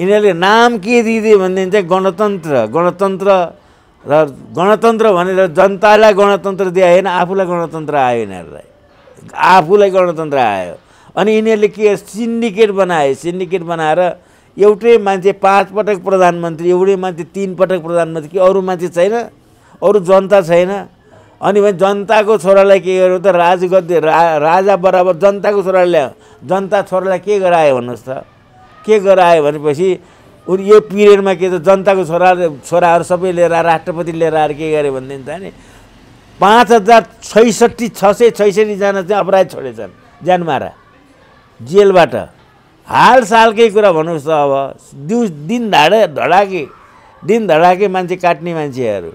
यिनीहरूले नाम के दिदियो भनेदेखि चाहिँ गणतन्त्र गणतन्त्र र गणतन्त्र भनेर जनतालाई गणतन्त्र दिए होइन आफूलाई गणतन्त्र आयो यिनीहरूलाई आफूलाई गणतन्त्र आयो अनि यिनीहरूले के सिन्डिकेट बनाए सिन्डिकेट बनाएर एउटै मान्छे पाँच पटक प्रधानमन्त्री एउटै मान्छे तिन पटक प्रधानमन्त्री कि अरू मान्छे छैन अरू जनता छैन अनि भने जनताको छोरालाई के गर्यो त राजगद्दी रा राजा बराबर जनताको छोराले ल्यायो जनता छोरालाई के गरायो भन्नुहोस् त के गरायो भनेपछि उनी यो पिरियडमा के त जनताको छोरा छोराहरू सबै लिएर आएर राष्ट्रपति लिएर आएर के गरे भनेदेखि त नि पाँच हजार छैसठी छ सय छैसठीजना चाहिँ अपराध छोडेछन् ज्यान मारा जेलबाट हाल सालकै कुरा भन्नुहोस् त अब दिउँ दिन धाडे धडाके दिन धडाके मान्छे काट्ने मान्छेहरू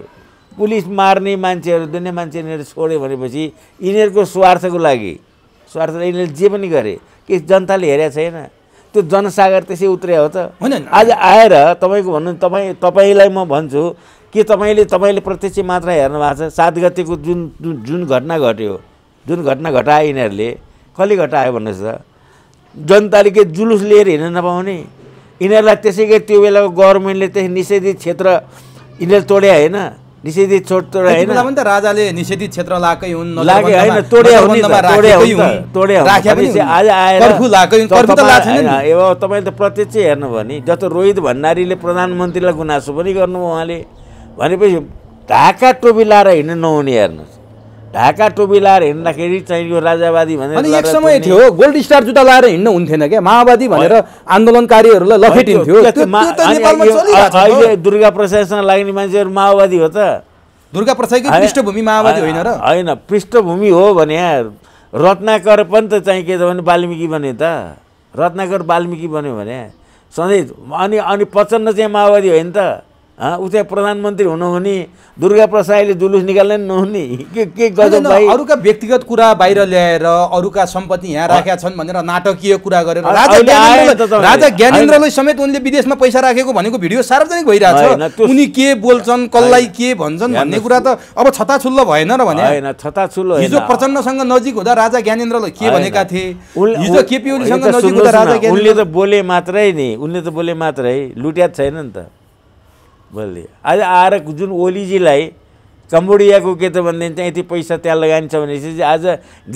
पुलिस मार्ने मान्छेहरू दुनियाँ मान्छे यिनीहरू छोड्यो भनेपछि यिनीहरूको स्वार्थको लागि स्वार्थ यिनीहरूले जे पनि गरे के जनताले हेरेको छैन त्यो जनसागर त्यसै उत्रे हो त होइन आज आएर तपाईँको भन्नु तपाईँ तपाईँलाई म भन्छु के तपाईँले तपाईँले प्रत्यक्ष मात्र हेर्नु भएको छ सात गतिको जुन जुन घटना घट्यो जुन घटना घटायो यिनीहरूले कसले घटायो भन्नुहोस् त जनताले के जुलुस लिएर हिँड्न नपाउने यिनीहरूलाई त्यसै गरी त्यो बेलाको गभर्मेन्टले त्यस निषेधित क्षेत्र यिनीहरूले तोड्या होइन निषेधित क्षेत्र होइन त राजाले निषेधित क्षेत्र लाएकै हुन् लागे होइन तोड्या हुन् तोड्या हुन् आज आएर तपाईँले त प्रत्यक्ष हेर्नु नि जस्तो रोहित भण्डारीले प्रधानमन्त्रीलाई गुनासो पनि गर्नुभयो उहाँले भनेपछि ढाका टोपी लाएर हिँड्नु नहुने हेर्नुहोस् ढाका टोपी लाएर हिँड्दाखेरि चाहिँ यो राजावादी भनेर एक समय थियो गोल्ड स्टार जुत्ता लाएर हिँड्नु हुन्थेन क्या माओवादी भनेर आन्दोलनकारीहरूलाई लखेटिन्थ्यो अहिले दुर्गा प्रसादसँग लाग्ने मान्छेहरू माओवादी हो त दुर्गा प्रसादकै पृष्ठभूमि माओवादी होइन र होइन पृष्ठभूमि हो भने रत्नाकर पनि त चाहिँ के छ भने वाल्मिकी बन्यो त रत्नाकर वाल्मिकी बन्यो भने सधैँ अनि अनि प्रचण्ड चाहिँ माओवादी होइन त ऊ चाहिँ प्रधानमन्त्री हुनुहुने दुर्गा प्रसादले जुलुस निकाल्ने नहुने के के भाइ अरूका व्यक्तिगत कुरा बाहिर ल्याएर अरूका सम्पत्ति यहाँ राखेका छन् भनेर नाटकीय कुरा गरेर राजा ज्ञानेन्द्रलाई समेत उनले विदेशमा पैसा राखेको भनेको भिडियो सार्वजनिक भइरहेछ उनी के बोल्छन् कसलाई के भन्छन् भन्ने कुरा त अब छताछुल्लो भएन र भने होइन छताछुल्लो हिजो प्रचण्डसँग नजिक हुँदा राजा ज्ञानेन्द्रलाई के भनेका थिए हिजो केपी ओलीसँग नजिक हुँदा राजा उनले त बोले मात्रै नि उनले त बोले मात्रै लुट्यात छैन नि त भोलि आज आएर जुन ओलीजीलाई कम्बोडियाको के त भनेदेखि चाहिँ यति पैसा त्यहाँ लगाइन्छ भनेपछि आज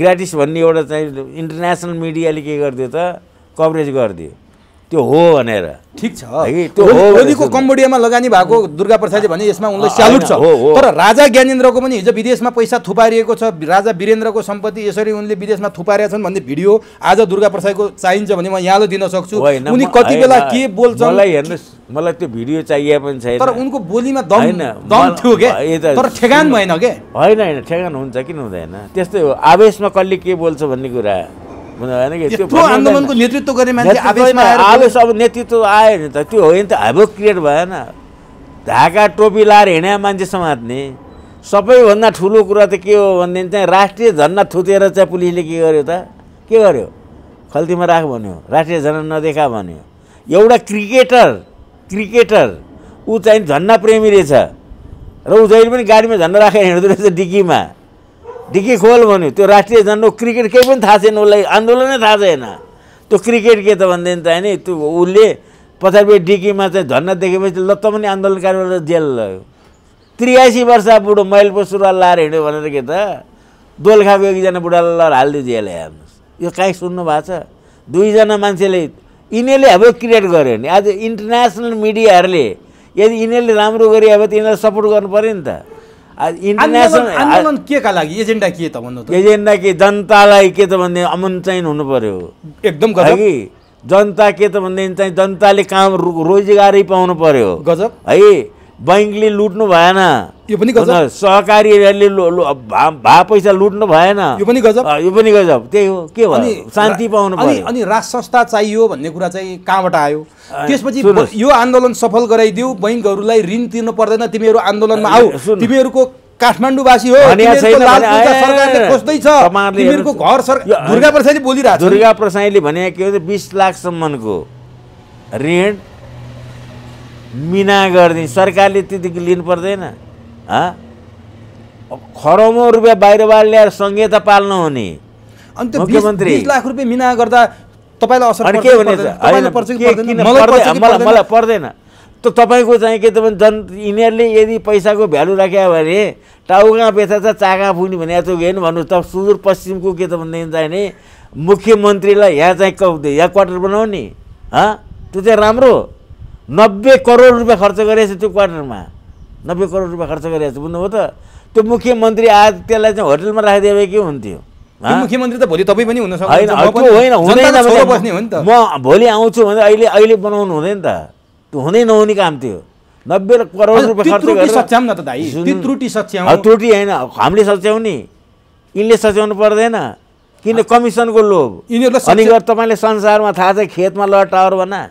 ग्राटिस भन्ने एउटा चाहिँ इन्टरनेसनल मिडियाले के गरिदियो त कभरेज गरिदियो त्यो हो भनेर ठिक छ है त्यो कम्बोडियामा लगानी भएको दुर्गा प्रसादले भने यसमा उनलाई स्यालुट छ तर राजा ज्ञानेन्द्रको पनि हिजो विदेशमा पैसा थुपारिएको छ राजा वीरेन्द्रको सम्पत्ति यसरी उनले विदेशमा थुपारेका छन् भन्ने भिडियो आज दुर्गा प्रसादको चाहिन्छ भने म यहाँ दिन सक्छु उनी कति बेला के बोल्छ मलाई हेर्नुहोस् मलाई त्यो भिडियो चाहिए पनि छैन तर उनको बोलीमा दम दम थियो के तर ठेगान भएन के होइन होइन ठेगान हुन्छ किन हुँदैन त्यस्तै हो आवेशमा कसले के बोल्छ भन्ने कुरा होइन कि त्यो आन्दोलनको नेतृत्व गर्ने मान्छे आवेश अब नेतृत्व आयो नि त त्यो होइन त हाइबो क्रिएट भएन ढाका टोपी लाएर हिँडे मान्छे समात्ने सबैभन्दा ठुलो कुरा त के हो भनेदेखि चाहिँ राष्ट्रिय झन्डा थुतेर चाहिँ पुलिसले के गर्यो त के गर्यो खल्तीमा राख भन्यो राष्ट्रिय झन्डा नदेखा भन्यो एउटा क्रिकेटर क्रिकेटर ऊ चाहिँ झन्डा प्रेमी रहेछ र ऊ जहिले पनि गाडीमा झन्डा राखेर हिँड्दो रहेछ डिक्कीमा ढिकी खोल भन्यो त्यो राष्ट्रिय जन्म क्रिकेट केही पनि थाहा छैन उसलाई आन्दोलनै थाहा छैन त्यो क्रिकेट के त भन्दैन त होइन त्यो उसले पछाडि डिकीमा चाहिँ झन्न देखेपछि लत्त पनि आन्दोलनकारीबाट जेल लग्यो त्रियासी वर्ष बुढो मैलको सुरुवात लाएर हिँड्यो भनेर के त दोलखाको एकजना बुढालाई लर हालिदियो जेल हेर्नुहोस् यो काहीँ सुन्नु भएको छ दुईजना मान्छेले यिनीहरूले अब क्रिएट गर्यो भने आज इन्टरनेसनल मिडियाहरूले यदि यिनीहरूले राम्रो गरे अब त यिनीहरूलाई सपोर्ट गर्नु पऱ्यो नि त इन्टरनेसनल केका लागि एजेन्डा के त भन्नु त एजेन्डा के जनतालाई के त भन्ने अमन चाहिँ हुनु पर्यो एकदम कि जनता के त भनेदेखि चाहिँ जनताले काम रोजगारी पाउनु पर्यो गजब है बैङ्कले लुट्नु भएन यो पनि सहकारीहरूले भा पैसा लुट्नु भएन यो पनि गजब यो पनि गजब त्यही हो के भयो शान्ति पाउनु अनि अनि राष्ट्र संस्था चाहियो भन्ने कुरा चाहिँ कहाँबाट आयो त्यसपछि यो आन्दोलन सफल गराइदिऊ बैङ्कहरूलाई ऋण तिर्नु पर्दैन तिमीहरू आन्दोलनमा आऊ तिमीहरूको काठमाडौँवासी हो तिमीहरूको घर दुर्गा प्रसाईले बोलिरहेको दुर्गा प्रसाईले भने के हो बिस लाखसम्मको ऋण मिना गरिदिने सरकारले त्यतिको लिनु पर्दैन खरौँ रुपियाँ बाहिरबाट ल्याएर सङ्घीयता पाल्नु हुने मुख्यमन्त्री लाख रुपियाँ मिना गर्दा तपाईँलाई के मलाई पर्दैन त तपाईँको चाहिँ के त भने जन यिनीहरूले यदि पैसाको भ्यालु राख्यो भने टाउका बेचा छ कहाँ पुग्ने भने यस्तो होइन भन्नु त सुदूरपश्चिमको के त भनेदेखि चाहिँ मुख्यमन्त्रीलाई यहाँ चाहिँ यहाँ क्वार्टर बनाउने हँ त्यो चाहिँ राम्रो नब्बे करोड रुपियाँ खर्च गरिरहेछ त्यो क्वार्टरमा नब्बे करोड रुपियाँ खर्च गरिरहेछ छ बुझ्नुभयो त त्यो मुख्यमन्त्री आज त्यसलाई चाहिँ होटलमा राखिदिए भए के हुन्थ्यो मुख्यमन्त्री त भोलि तपाईँ पनि हुन सक्नुहुन्छ म भोलि आउँछु भने अहिले अहिले बनाउनु हुँदैन त त्यो हुनै नहुने काम थियो नब्बे करोड रुपियाँ खर्च त्रुटि होइन हामीले नि यिनले सच्याउनु पर्दैन किन कमिसनको लोभ अनि तपाईँले संसारमा थाहा छ खेतमा ल टावर बना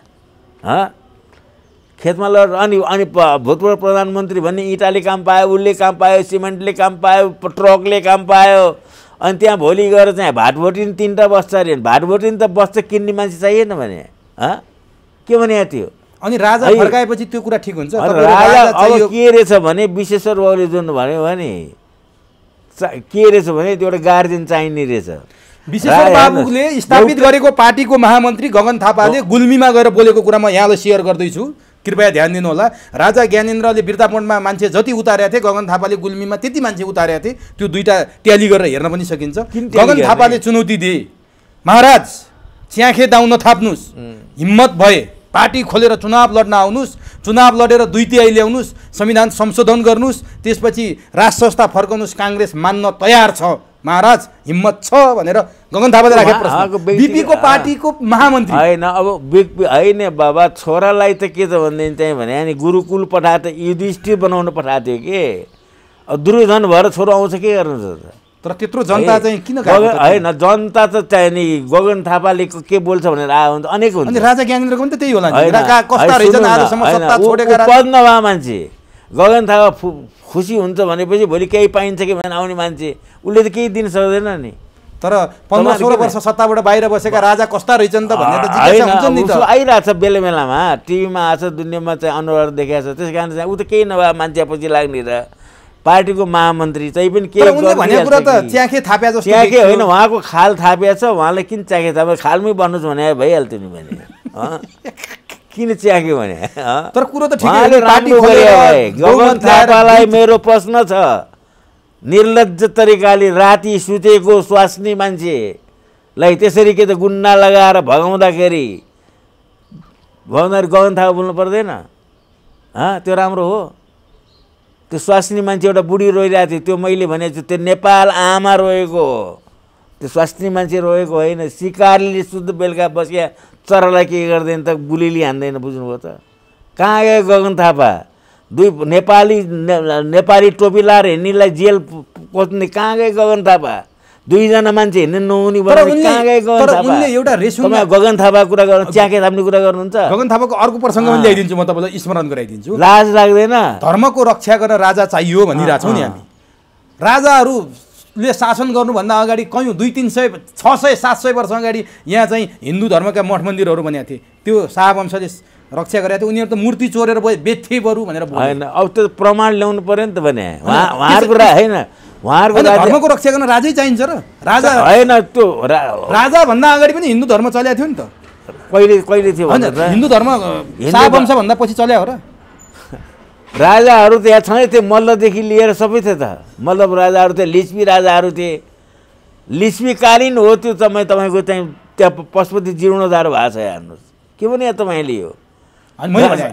खेतमा ल अनि अनि भूतपूर्व प्रधानमन्त्री भन्ने इँटाले काम पायो उसले काम पायो सिमेन्टले काम पायो ट्रकले काम पायो अनि त्यहाँ भोलि गएर चाहिँ भाटभोटिन तिनवटा बस्छ अरे भाट त बस्छ किन्ने मान्छे चाहिएन भने के भने यहाँ त्यो अनि राजा फर्काएपछि त्यो कुरा ठिक हुन्छ राजा अब के रहेछ भने विश्वेश्वर बाउले जुन भन्यो भने के रहेछ भने त्यो एउटा गार्जेन चाहिने रहेछ बाबुले स्थापित गरेको पार्टीको महामन्त्री गगन थापाले गुल्मीमा गएर बोलेको कुरा म यहाँलाई सेयर गर्दैछु कृपया ध्यान दिनुहोला राजा ज्ञानेन्द्रले बिर्तापोन्डमा मान्छे जति उतारेका थिए गगन थापाले गुल्मीमा त्यति मान्छे उतारेका थिए त्यो दुईवटा ट्याली गरेर हेर्न पनि सकिन्छ गगन थापाले चुनौती दिए महाराज च्याखे दाउन थाप्नुहोस् हिम्मत भए पार्टी खोलेर चुनाव लड्न आउनुहोस् चुनाव लडेर दुई तिहाई ल्याउनुहोस् संविधान संशोधन गर्नुहोस् त्यसपछि राज संस्था फर्काउनुहोस् काङ्ग्रेस मान्न तयार छ महाराज हिम्मत छ भनेर गगन थापाले राखे बिपीको पार्टीको महामन्त्री होइन अब होइन बाबा छोरालाई त के त भनेदेखि चाहिँ भने अनि गुरुकुल पठाएको त युधिष्ठिर बनाउनु पठाएको थियो कि दुर्योधन भएर छोरो आउँछ के गर्नु तर त्यत्रो जनता चाहिँ किन होइन जनता त नि गगन थापाले के बोल्छ भनेर आयो भने त अनेक हुन्छ राजा ज्ञानेन्द्रको पनि त त्यही होला पद नभए मान्छे गगन थापा फु खुसी हुन्छ भनेपछि भोलि केही पाइन्छ कि भने आउने मान्छे उसले त केही दिन सक्दैन नि तर पन्ध्र सोह्र वर्ष सत्ताबाट बाहिर बसेका राजा कस्ता रहेछन् त त आइरहेछ बेला बेलामा टिभीमा आएको छ दुनियाँमा चाहिँ अनुहार देखाएको छ त्यस कारण चाहिँ ऊ त केही नभए मान्छे पछि लाग्ने र पार्टीको महामन्त्री चाहिँ पनि के च्याखे होइन उहाँको खाल थापिया छ उहाँले किन च्याखे थापे खालमै बन्नुहोस् भने भइहाल्थ्यो नि भने किन च्याक्यो भने तर कुरो त गगन थापालाई मेरो प्रश्न छ निर्लज तरिकाले राति सुतेको स्वास्नी मान्छेलाई त्यसरी के त गुन्ना लगाएर भगाउँदाखेरि भगाउँदाखेरि गगन थापा बोल्नु पर्दैन त्यो राम्रो हो त्यो स्वास्नी मान्छे एउटा बुढी रोइरहेको थियो त्यो मैले छु त्यो नेपाल आमा रोएको हो त्यो स्वास्नी मान्छे रोएको होइन सिकारले शुद्ध बेलुका बसिया चरालाई के गर्दैन त गुलिली हान्दैन बुझ्नुभयो त कहाँ गयो गगन थापा दुई नेपाली ने, नेपाली टोपी लाएर हिँड्नेलाई जेल पस्ने कहाँ गए गगन थापा दुईजना मान्छे हिँड्ने नहुने कहाँ गए गगन थापा एउटा गगन थापा कुरा गर्नु च्याके थाप्ने कुरा गर्नुहुन्छ गगन थापाको अर्को प्रसङ्ग पनि ल्याइदिन्छु म तपाईँलाई स्मरण गराइदिन्छु लाज लाग्दैन धर्मको रक्षा गर्न राजा चाहियो भनिरहेछौँ नि हामी राजाहरू ले शासन गर्नुभन्दा अगाडि कयौँ दुई तिन सय छ सय सात सय वर्ष अगाडि यहाँ चाहिँ हिन्दू धर्मका मठ मन्दिरहरू बनाएको थिए त्यो शाहवंशले रक्षा गरेको थियो उनीहरू त मूर्ति चोरेर बेथे बरु भनेर होइन अब त्यो प्रमाण ल्याउनु पऱ्यो नि त भने उहाँहरूको होइन उहाँहरूको धर्मको रक्षा गर्न राजै चाहिन्छ र राजा होइन त्यो राजाभन्दा अगाडि पनि हिन्दू धर्म चल्या थियो नि त कहिले कहिले थियो हिन्दू धर्म शाहवंशभन्दा पछि चल्यायो र राजाहरू त्यहाँ छँदै थिए मल्लदेखि लिएर सबै थियो त मल्लभ राजाहरू थिए लिच्मी राजाहरू थिए लिच्मीकालीन हो त्यो तपाईँ तपाईँको चाहिँ त्यहाँ पशुपति जीर्णोद्धार भएको छ हेर्नुहोस् के भने यहाँ तपाईँले यो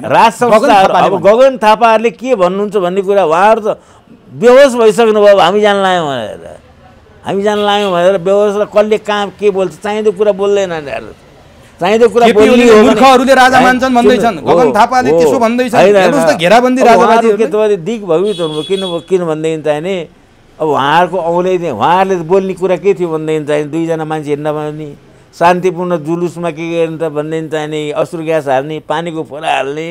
राज संस्थाहरू अब गगन थापाहरूले के भन्नुहुन्छ भन्ने कुरा उहाँहरू त बेहोस भइसक्नु भयो हामी जान लायौँ भनेर हामी जान लायौँ भनेर बेहोसलाई कसले कहाँ के बोल्छ चाहिँदो कुरा बोल्दैन हेर्नुहोस् चाहिँदो कुरा मूर्खहरूले राजा मान्छन् भन्दैछन् गगन थापाले त्यसो भन्दैछन् हेर्नुहोस् त घेराबन्दी राजावादीहरू तपाईँले दिग भवित हुनुभयो किन किन भनेदेखि चाहिने अब उहाँहरूको औँलै उहाँहरूले बोल्ने कुरा के थियो भनेदेखि चाहिने दुईजना मान्छे हिँड्न भने शान्तिपूर्ण जुलुसमा के गर्ने त भनेदेखि चाहिँ अश्रु ग्यास हाल्ने पानीको फोरा हाल्ने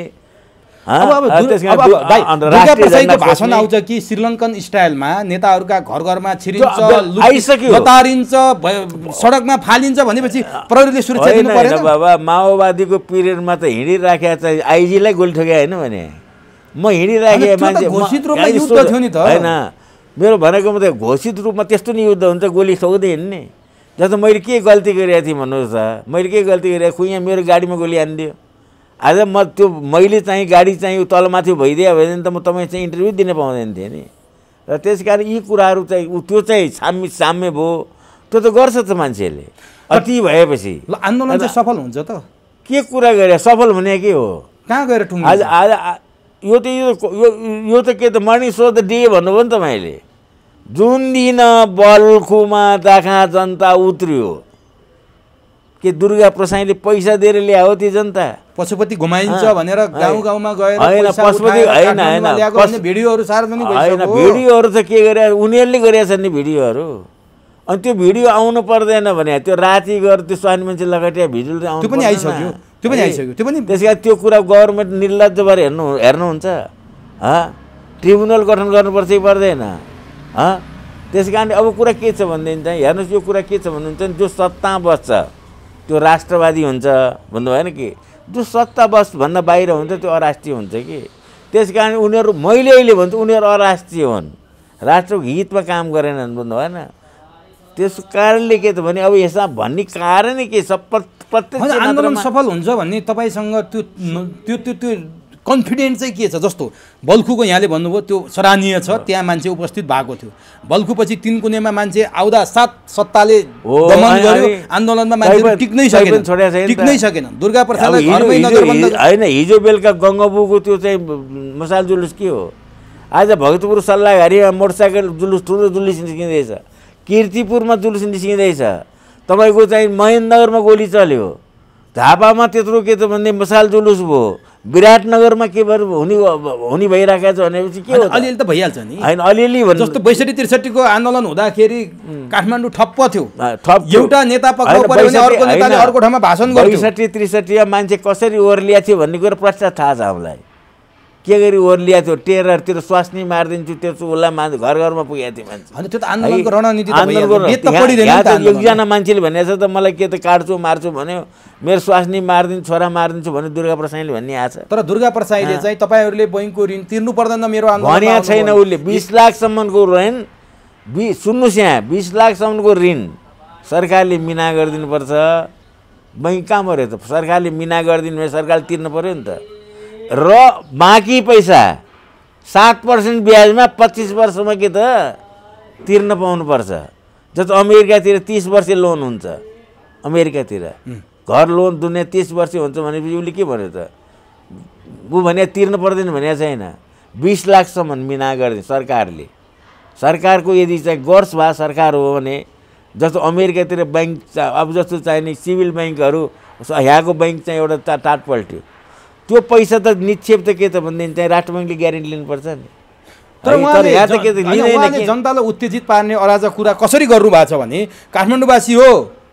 भाषण आउँछ कि श्रीलङ्कन स्टाइलमा नेताहरूका घर घरमा छिरिन्छ लतारिन्छ सडकमा फालिन्छ भनेपछि प्रहरीले सुरक्षा दिनु बाबा माओवादीको पिरियडमा त हिँडिराखे आइजीलाई गोली ठोक्या होइन भने म हिँडिराखे मान्छे घोषित रूपमा युद्ध थियो नि त होइन मेरो भनेको मात्रै घोषित रूपमा त्यस्तो नि युद्ध हुन्छ गोली ठोक्दै हिँड्ने जस्तो मैले के गल्ती गरेको थिएँ भन्नुहोस् त मैले के गल्ती गरेको यहाँ मेरो गाडीमा गोली हानिदियो आज म त्यो मैले चाहिँ गाडी चाहिँ तलमाथि भइदियो भने त म तपाईँ चाहिँ इन्टरभ्यू दिन पाउँदैन थिएँ नि र त्यस कारण यी कुराहरू चाहिँ ऊ त्यो चाहिँ साम्य साम्य भयो त्यो त गर्छ त मान्छेहरूले अति भएपछि आन्दोलन चाहिँ सफल हुन्छ त के कुरा गरे सफल हुने के हो कहाँ गएर आज आज यो त यो त के त मर्निङ सो त डे भन्नुभयो नि त मैले जुन दिन बल्खुमा दाखा जनता उत्रियो के दुर्गा प्रसाईले पैसा दिएर ल्यायो त्यो जनता पशुपति घुमाइन्छ भनेर गाउँ गाउँमा गएर पशुपति भिडियोहरू सार्वजनिक होइन भिडियोहरू त के गरे उनीहरूले गरेछन् नि भिडियोहरू अनि त्यो भिडियो आउनु पर्दैन भने त्यो राति गएर त्यो स्वानी मान्छे लगाटिया भिडियो त्यो पनि आइसक्यो त्यो पनि आइसक्यो त्यो पनि त्यस कारण त्यो कुरा गभर्मेन्ट निर्लज भएर हेर्नु हेर्नुहुन्छ ट्रिब्युनल गठन गर्नुपर्छ कि पर्दैन त्यस कारण अब कुरा के छ भनेदेखि चाहिँ हेर्नुहोस् यो कुरा के छ भन्नुहुन्छ जो सत्ता बस्छ त्यो राष्ट्रवादी हुन्छ भन्नुभयो नि कि जो सत्तावश भन्दा बाहिर हुन्छ त्यो अराष्ट्रिय हुन्छ कि त्यस कारण उनीहरू मैले अहिले भन्छु उनीहरू अराष्ट्रिय हुन् राष्ट्रको हितमा काम गरेनन् भन्नु भएन त्यस कारणले के त भने अब यसमा भन्ने कारणै के सब प्रत्येक आन्दोलन सफल हुन्छ भन्ने तपाईँसँग त्यो त्यो त्यो कन्फिडेन्ट चाहिँ के छ जस्तो बल्खुको यहाँले भन्नुभयो त्यो सराहनीय छ त्यहाँ मान्छे उपस्थित भएको थियो बल्खुपछि तिन कुनेमा मान्छे आउँदा सात सत्ताले गर्यो आन्दोलनमा मान्छे टिक्नै सकेन टिक्नै सकेन दुर्गा प्रसाद होइन हिजो बेलुका गङ्गाबुको त्यो चाहिँ मसाल जुलुस के हो आज भक्तपुर सल्लाहघारीमा मोटरसाइकल जुलुस ठुलो जुलुस निस्किँदैछ किर्तिपुरमा जुलुस निस्किँदैछ तपाईँको चाहिँ महेन्द्रनगरमा गोली चल्यो झापामा त्यत्रो के त भन्ने मसाल जुलुस भयो विराटनगरमा के भएर हुने हुने भइरहेको छ भनेपछि के हो अलिअलि त भइहाल्छ नि होइन अलिअलि जस्तो बैसठी त्रिसठीको आन्दोलन हुँदाखेरि काठमाडौँ ठप्प थियो ठप एउटा नेता अर्को ठाउँमा भाषण बैसठी त्रिसठीमा मान्छे कसरी ओर्लिया थियो भन्ने कुरो प्रश्न थाहा छ हामीलाई के गरी ओर्लिया थियो टेरहरूतिर स्वास्नी मारिदिन्छु त्यसो उसलाई मान्छे घर घरमा पुगेको थियो मान्छे त्यो त आन्दोलनको रणनीति एकजना मान्छेले भनेको छ त मलाई के त काट्छु मार्छु भन्यो मेरो स्वास्नी मारिदिन्छु छोरा मारिदिन्छु भने दुर्गा प्रसाईले भन्ने आएको छ तर दुर्गा प्रसाईले चाहिँ तपाईँहरूले बैङ्कको ऋण तिर्नु पर्दैन मेरो भने छैन उसले बिस लाखसम्मको ऋण बि सुन्नुहोस् यहाँ बिस लाखसम्मको ऋण सरकारले मिना गरिदिनुपर्छ बैङ्क कहाँ पऱ्यो त सरकारले मिना गरिदिनु भयो सरकारले तिर्नु पऱ्यो नि त र बाँकी पैसा सात पर्सेन्ट ब्याजमा पच्चिस वर्षमा के त तिर्न पाउनुपर्छ जस्तो अमेरिकातिर तिस वर्ष लोन हुन्छ अमेरिकातिर घर लोन दुने तिस वर्ष हुन्छ भनेपछि उसले के भन्यो त ऊ भने तिर्नु पर्दैन भने छैन बिस लाखसम्म मिना गरिदिने सरकारले सरकारको यदि चाहिँ गर्स भए सरकार हो भने जस्तो अमेरिकातिर ब्याङ्क अब जस्तो चाहिने सिभिल ब्याङ्कहरू यहाँको ब्याङ्क चाहिँ एउटा टा टाट पल्ट्यो त्यो पैसा त निक्षेप त के त भनेदेखि चाहिँ राष्ट्र ब्याङ्कले ग्यारेन्टी लिनुपर्छ नि जनतालाई उत्तेजित पार्ने अराजक कुरा कसरी गर्नुभएको छ भने काठमाडौँवासी हो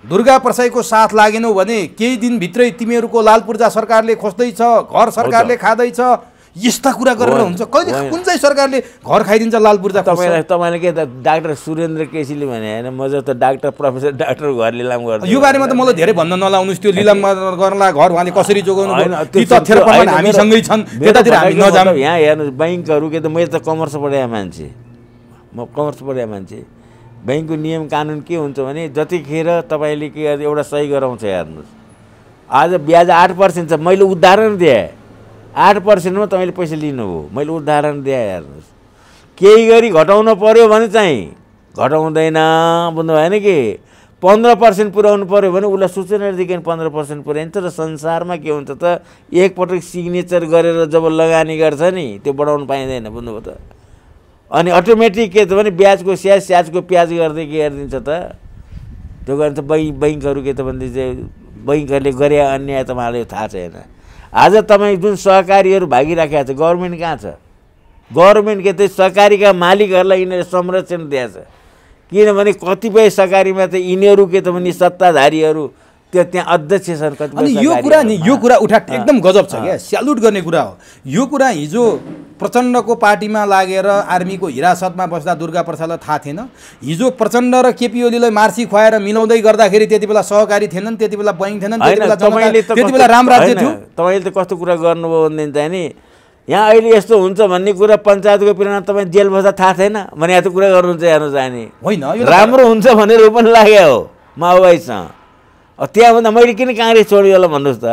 दुर्गा प्रसाईको साथ लागेनौ भने केही दिनभित्रै तिमीहरूको लाल पूर्जा सरकारले खोज्दैछ घर सरकारले खाँदैछ यस्ता कुरा गरेर हुन्छ कहिले कुन चाहिँ सरकारले घर खाइदिन्छ लाल पूर्जा तपाईँलाई तपाईँले के त डाक्टर सुरेन्द्र केसीले भने होइन म जस्तो डाक्टर प्रोफेसर डाक्टर घर लिलाम गर्छ यो बारेमा त मलाई धेरै भन्न नलाउनुहोस् त्यो लिलाम गर्नला घर उहाँले कसरी जोगाउनु हामीसँगै छन् त्यतातिर हामी नजानु यहाँ हेर्नु ब्याङ्कहरू के त मैले त कमर्स पढाए मान्छे म कमर्स पढाए मान्छे ब्याङ्कको नियम कानुन के हुन्छ भने जतिखेर तपाईँले के एउटा सही गराउँछ हेर्नुहोस् आज ब्याज आठ पर्सेन्ट छ मैले उदाहरण दिएँ आठ पर्सेन्टमा तपाईँले पैसा लिनुभयो मैले उदाहरण दिएँ हेर्नुहोस् केही गरी घटाउनु पऱ्यो भने चाहिँ घटाउँदैन बुझ्नु भएन कि पन्ध्र पर्सेन्ट पुऱ्याउनु पऱ्यो भने उसलाई सूचनादेखि पन्ध्र पर्सेन्ट पुऱ्याइन्छ र संसारमा के हुन्छ त एकपटक सिग्नेचर गरेर जब लगानी गर्छ नि त्यो बढाउनु पाइँदैन बुझ्नुभयो त अनि अटोमेटिक के त भने ब्याजको स्याज स्याजको प्याज गर्दै के गरिदिन्छ त त्यो गर्नु त बैङ्क बैङ्कहरू के त चाहिँ बैङ्कहरूले गरे अन्याय तपाईँहरूलाई थाहा छैन आज तपाईँ जुन सहकारीहरू भागिराखेको छ गभर्मेन्ट कहाँ छ गभर्मेन्ट के त सहकारीका मालिकहरूलाई यिनीहरूले संरक्षण दिएछ किनभने कतिपय सहकारीमा त यिनीहरू के त भने सत्ताधारीहरू त्यहाँ त्यहाँ अध्यक्ष सर अनि यो कुरा नि यो कुरा उठा एकदम गजब छ क्या स्यालुट गर्ने कुरा हो यो कुरा हिजो प्रचण्डको पार्टीमा लागेर आर्मीको हिरासतमा बस्दा दुर्गा प्रसादलाई थाहा थिएन हिजो प्रचण्ड र केपी ओलीलाई मार्सी खुवाएर मिलाउँदै गर्दाखेरि त्यति बेला सहकारी थिएनन् त्यति बेला बैङ्क थिएनन् त्यति बेला राम राज्य थियो तपाईँले त कस्तो कुरा गर्नुभयो भनेदेखि चाहिँ नि यहाँ अहिले यस्तो हुन्छ भन्ने कुरा पञ्चायतको प्रेरणा तपाईँ जेल बस्दा थाहा थिएन भने यहाँ त कुरा गर्नुहुन्छ हेर्नु चाहिँ नि होइन राम्रो हुन्छ भनेर पनि लाग्यो हो माओवादीसँग त्यहाँभन्दा मैले किन काङ्ग्रेस छोडेँ होला भन्नुहोस् त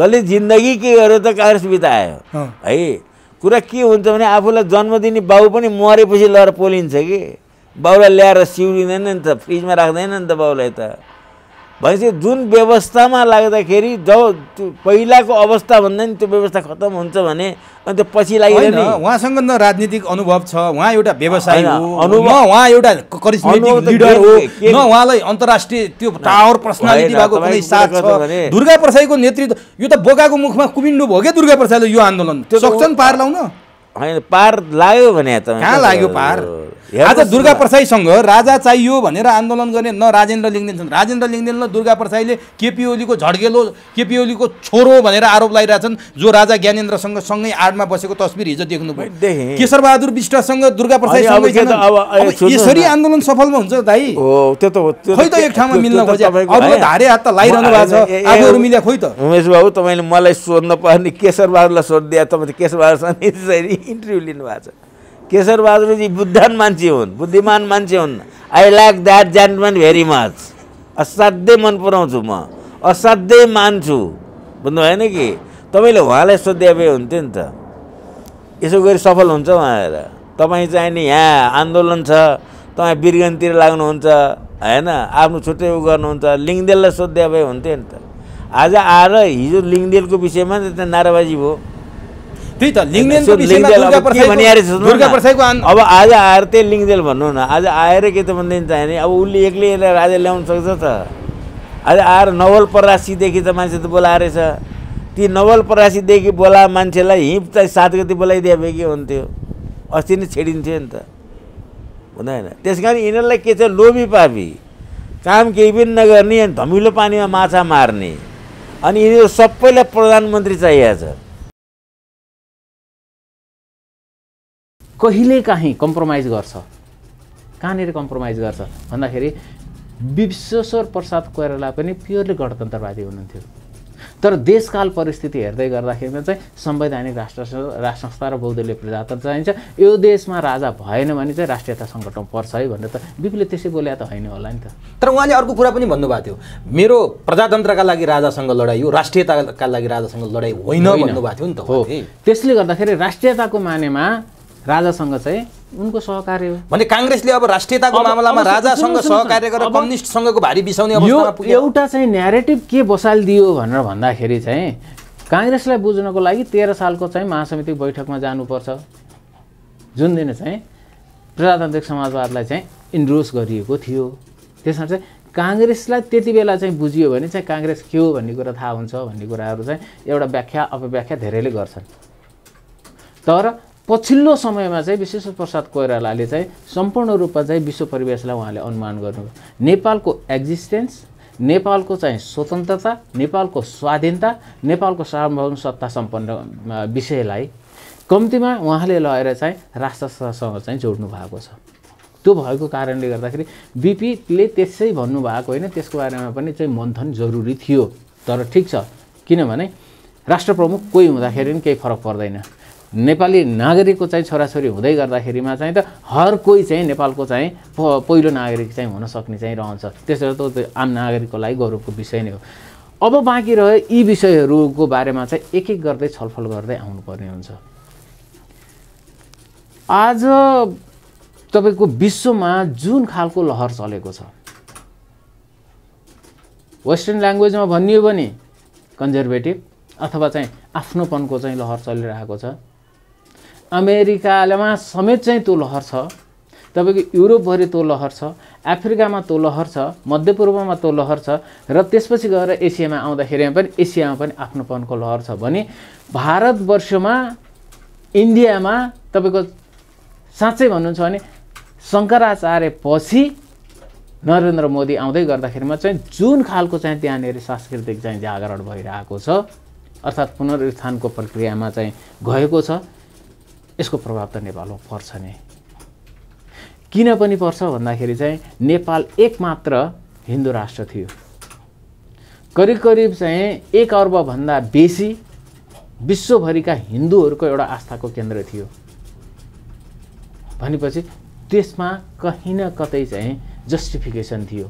जसले जिन्दगी के गर्यो त काङ्ग्रेस बितायो है कुरा के हुन्छ भने आफूलाई जन्म दिने बाउ पनि मरेपछि लगेर पोलिन्छ कि बाउलाई ल्याएर सिउरिँदैन नि त फ्रिजमा राख्दैन नि त बाउलाई त भएपछि जुन व्यवस्थामा लाग्दाखेरि जब पहिलाको अवस्था भन्दा नि त्यो व्यवस्था खत्तम हुन्छ भने अनि त्यो पछि लागेन उहाँसँग न राजनीतिक अनुभव छ उहाँ एउटा व्यवसाय हो अनुभव उहाँ एउटा लिडर हो न उहाँलाई अन्तर्राष्ट्रिय त्यो टावर पर्सनालिटी भएको कुनै साथ छ दुर्गा प्रसाईको नेतृत्व यो त बोकाको मुखमा कुविन्डो भयो क्या दुर्गा प्रसाईले यो आन्दोलन त्यो सक्छन् पार लाउन होइन पार लाग्यो भने त कहाँ लाग्यो पार आज दुर्गा प्रसाईसँग राजा चाहियो भनेर आन्दोलन गर्ने न राजेन्द्र लिङ्गदेन छन् राजेन्द्र लिङ्गदेन र दुर्गा प्रसाईले केपी ओलीको झड्गेलो केपी ओलीको छोरो भनेर आरोप लगाइरहेछन् जो राजा ज्ञानेन्द्रसँग सँगै आडमा बसेको तस्बिर हिजो देख्नु भयो केशरबहादुर विष्टसँग दुर्गा प्रसाई यसरी आन्दोलन सफलमा हुन्छ दाइ त्यो त खोइ त एक ठाउँमा मिल्न खोजे धारे हात त लगाइरहनु भएको छ आफूहरू मिल्यो खोइ त उमेश बाबु तपाईँले मलाई सोध्न पर्ने केशरबहादुरलाई सोधिदिए तपाईँ केशरबहादुरसँग इन्टरभ्यू लिनु भएको छ केशरबहादुरजी बुद्धान मान्छे हुन् बुद्धिमान मान्छे हुन् I like that gentleman very much असाध्यै मन पराउँछु म असाध्यै मान्छु बुझ्नु भएन कि तपाईँले उहाँलाई सोध्या भए हुन्थ्यो नि त यसो गरी सफल हुन्छ उहाँहरू तपाईँ चाहिँ नि यहाँ आन्दोलन छ तपाईँ बिरगनतिर लाग्नुहुन्छ होइन आफ्नो छुट्टै उयो गर्नुहुन्छ लिङ्गदेललाई भए हुन्थ्यो नि त आज आएर हिजो लिङ्गदेलको विषयमा त्यहाँ नाराबाजी भयो त्यही त लिङ्गेलको अब आज आएर त्यही लिङ्गेल भन्नु न आज आएर के त भन्दैन नि अब उसले एक्लै राजा ल्याउनु सक्छ त आज आएर नवल परासीदेखि त मान्छे त बोलाएर छ ती नवल परासीदेखि बोला मान्छेलाई हिप त सात गति बोलाइदिए भए के हुन्थ्यो अस्ति नै छेडिन्थ्यो नि त हुँदैन त्यस कारण यिनीहरूलाई के छ लोभी पापी काम केही पनि नगर्ने अनि धमिलो पानीमा माछा मार्ने अनि यिनीहरू सबैलाई प्रधानमन्त्री चाहिएको छ कहिले कहिलेकाहीँ कम्प्रोमाइज गर्छ कहाँनिर कम्प्रोमाइज गर्छ भन्दाखेरि विश्वेश्वर प्रसाद कोइराला पनि प्योरली गणतन्त्रवादी हुनुहुन्थ्यो तर देशकाल परिस्थिति हेर्दै गर्दाखेरिमा चाहिँ संवैधानिक राष्ट्र राष्ट्र संस्था र बौद्धले प्रजातन्त्र चाहिन्छ यो देशमा राजा भएन भने चाहिँ राष्ट्रियता सङ्कटमा पर्छ है भनेर त बिपुले त्यसै बोल्या त होइन होला नि त तर उहाँले अर्को कुरा पनि भन्नुभएको थियो मेरो प्रजातन्त्रका लागि राजासँग लडाइँ लडाइयो राष्ट्रियताका लागि राजासँग लडाइँ होइन भन्नुभएको थियो नि त हो त्यसले गर्दाखेरि राष्ट्रियताको मानेमा राजासँग चाहिँ उनको सहकार्य हो भने काङ्ग्रेसले अब राष्ट्रियताको मामलामा राजासँग सहकार्य गरेर कम्युनिस्ट भारी बिसाउने अवस्थामा एउटा चाहिँ न्यारेटिभ के बसालिदियो भनेर भन्दाखेरि चाहिँ काङ्ग्रेसलाई बुझ्नको लागि तेह्र सालको चाहिँ महासमितिको बैठकमा जानुपर्छ जुन दिन चाहिँ प्रजातान्त्रिक समाजवादलाई चाहिँ इन्ड्रोस गरिएको थियो त्यसमा चाहिँ काङ्ग्रेसलाई त्यति बेला चाहिँ बुझियो भने चाहिँ काङ्ग्रेस के हो भन्ने कुरा थाहा हुन्छ भन्ने कुराहरू चाहिँ एउटा व्याख्या अपव्याख्या धेरैले गर्छन् तर पछिल्लो समयमा चाहिँ विश्वेश्वर प्रसाद कोइरालाले चाहिँ सम्पूर्ण रूपमा चाहिँ विश्व परिवेशलाई उहाँले अनुमान गर्नुभयो नेपालको एक्जिस्टेन्स नेपालको चाहिँ स्वतन्त्रता नेपालको स्वाधीनता नेपालको सार्वभौम सत्ता सम्पन्न विषयलाई कम्तीमा उहाँले लगाएर चाहिँ राष्ट्रसँग चाहिँ जोड्नु भएको छ त्यो भएको कारणले गर्दाखेरि बिपीले त्यसै भन्नुभएको होइन त्यसको बारेमा पनि चाहिँ मन्थन जरुरी थियो तर ठिक छ किनभने राष्ट्र प्रमुख कोही हुँदाखेरि पनि केही फरक पर्दैन नेपाली नागरिकको चाहिँ छोराछोरी हुँदै गर्दाखेरिमा चाहिँ त हर कोही चाहिँ नेपालको चाहिँ पहिलो नागरिक चाहिँ हुन सक्ने चाहिँ रहन्छ त्यसो त आम नागरिकको लागि गौरवको विषय नै हो अब बाँकी रह्यो यी विषयहरूको बारेमा चाहिँ एक एक गर्दै छलफल गर्दै आउनुपर्ने हुन्छ आज तपाईँको विश्वमा जुन खालको लहर चलेको छ वेस्टर्न ल्याङ्ग्वेजमा भनियो भने कन्जर्भेटिभ अथवा चाहिँ आफ्नोपनको चाहिँ लहर चलिरहेको छ अमेरिकामा समेत चाहिँ त्यो लहर छ तपाईँको युरोपभरि त्यो लहर छ अफ्रिकामा त्यो लहर छ मध्यपूर्वमा त्यो लहर छ र त्यसपछि गएर एसियामा आउँदाखेरि पनि एसियामा पनि आफ्नोपनको लहर छ भने भारतवर्षमा इन्डियामा तपाईँको साँच्चै भन्नुहुन्छ भने शङ्कराचार्यपछि नरेन्द्र मोदी आउँदै गर्दाखेरिमा चाहिँ जुन खालको चाहिँ त्यहाँनिर सांस्कृतिक चाहिँ जागरण भइरहेको छ अर्थात् पुनरुत्थानको प्रक्रियामा चाहिँ गएको छ यसको प्रभाव त नेपालमा पर्छ नै किन पनि पर्छ भन्दाखेरि चाहिँ नेपाल एकमात्र हिन्दू राष्ट्र थियो करिब करिब चाहिँ एक अर्बभन्दा बेसी विश्वभरिका हिन्दूहरूको एउटा आस्थाको केन्द्र थियो भनेपछि त्यसमा कहीँ न कतै चाहिँ जस्टिफिकेसन थियो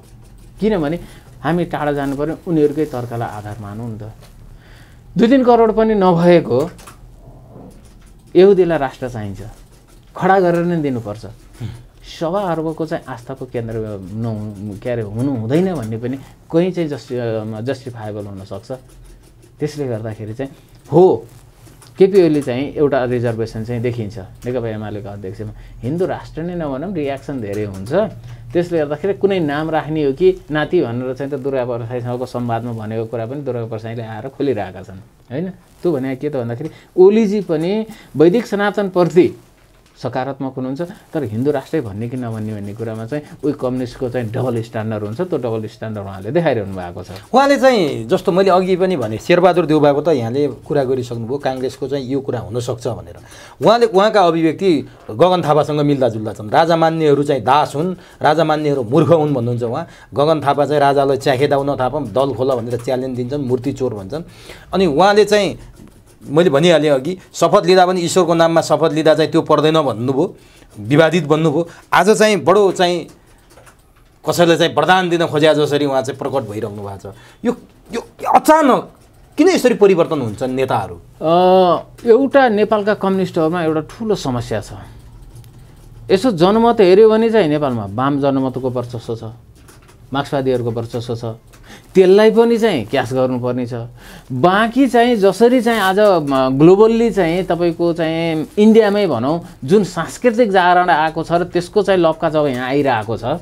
किनभने हामी टाढा जानु पऱ्यो उनीहरूकै तर्कलाई आधार मानौँ नि त दुई तिन करोड पनि नभएको यहुदीलाई राष्ट्र चाहिन्छ खडा गरेर नै दिनुपर्छ सभा अर्बको चाहिँ आस्थाको केन्द्र नहु के अरे हुनु हुँदैन भन्ने पनि कहीँ चाहिँ जस्टि जस्टिफाएबल हुनसक्छ त्यसले गर्दाखेरि चाहिँ हो केपी चाहिँ एउटा रिजर्भेसन चाहिँ देखिन्छ नेकपा एमालेको अध्यक्षमा हिन्दू राष्ट्र नै नभनौँ रियाक्सन धेरै हुन्छ त्यसले गर्दाखेरि कुनै नाम राख्ने हो कि नाति भनेर चाहिँ त दुर्गा प्रसाईसँगको संवादमा भनेको कुरा पनि दुर्गा प्रसाईले आएर खोलिरहेका छन् होइन त्यो भने के त भन्दाखेरि ओलीजी पनि वैदिक सनातनप्रति सकारात्मक हुनुहुन्छ तर हिन्दू राष्ट्रै भन्ने कि नभन्ने भन्ने कुरामा चाहिँ उही कम्युनिस्टको चाहिँ डबल स्ट्यान्डर्ड हुन्छ त्यो डबल स्ट्यान्डर्ड उहाँले देखाइरहनु भएको छ उहाँले चाहिँ जस्तो मैले अघि पनि भने शेरबहादुर देउबाको त यहाँले कुरा गरिसक्नुभयो काङ्ग्रेसको चाहिँ यो कुरा हुनसक्छ भनेर उहाँले उहाँका अभिव्यक्ति गगन थापासँग मिल्दाजुल्दा छन् राजा मान्नेहरू चाहिँ दास हुन् राजा मान्नेहरू मूर्ख हुन् भन्नुहुन्छ उहाँ गगन थापा चाहिँ राजालाई च्याखेदाउन थापा दल खोला भनेर च्यालेन्ज दिन्छन् मूर्ति चोर भन्छन् अनि उहाँले चाहिँ मैले भनिहालेँ अघि शपथ लिँदा पनि ईश्वरको नाममा शपथ लिँदा चाहिँ त्यो पर्दैन भन्नुभयो विवादित भन्नुभयो आज चाहिँ बडो चाहिँ कसैलाई चाहिँ वरदान दिन खोज्या जसरी उहाँ चाहिँ प्रकट भइरहनु भएको छ यो यो अचानक किन यसरी परिवर्तन हुन्छ नेताहरू एउटा नेपालका कम्युनिस्टहरूमा एउटा ठुलो समस्या छ यसो जनमत हेऱ्यो भने चाहिँ नेपालमा वाम जनमतको वर्चस्व छ मार्क्सवादीहरूको वर्चस्व छ त्यसलाई पनि चाहिँ क्यास गर्नुपर्ने छ बाँकी चाहिँ जसरी चाहिँ आज ग्लोबल्ली चाहिँ तपाईँको चाहिँ इन्डियामै भनौँ जुन सांस्कृतिक जागरण आएको छ र त्यसको चाहिँ लप्का जब यहाँ आइरहेको छ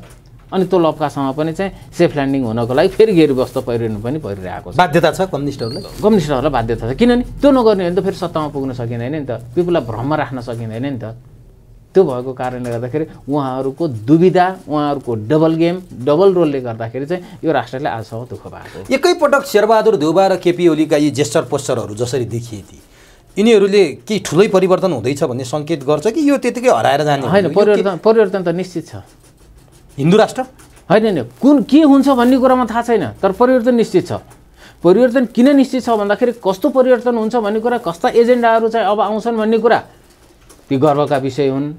अनि त्यो लप्कासँग पनि चाहिँ सेफ ल्यान्डिङ हुनको लागि फेरि गेरुबस्तो पहिरिनु पनि परिरहेको छ बाध्यता छ कम्युनिस्टहरूलाई कम्युनिस्टहरूलाई बाध्यता छ किनभने त्यो नगर्ने हो भने त फेरि सत्तामा पुग्न सकिँदैन नि त पिपुललाई भ्रममा राख्न सकिँदैन नि त त्यो भएको कारणले गर्दाखेरि उहाँहरूको दुविधा उहाँहरूको डबल गेम डबल रोलले गर्दाखेरि चाहिँ यो राष्ट्रले आजसम्म दुःख भएको एकैपटक शेरबहादुर देउबा र केपी ओलीका यी जेस्चर पोस्चरहरू जसरी देखिए ती यिनीहरूले केही ठुलै परिवर्तन हुँदैछ भन्ने सङ्केत गर्छ कि यो त्यतिकै हराएर जाने होइन परिवर्तन परिवर्तन त निश्चित छ हिन्दू राष्ट्र होइन होइन कुन के हुन्छ भन्ने कुरामा थाहा छैन तर परिवर्तन निश्चित छ परिवर्तन किन निश्चित छ भन्दाखेरि कस्तो परिवर्तन हुन्छ भन्ने कुरा कस्ता एजेन्डाहरू चाहिँ अब आउँछन् भन्ने कुरा ती गर्वका विषय हुन्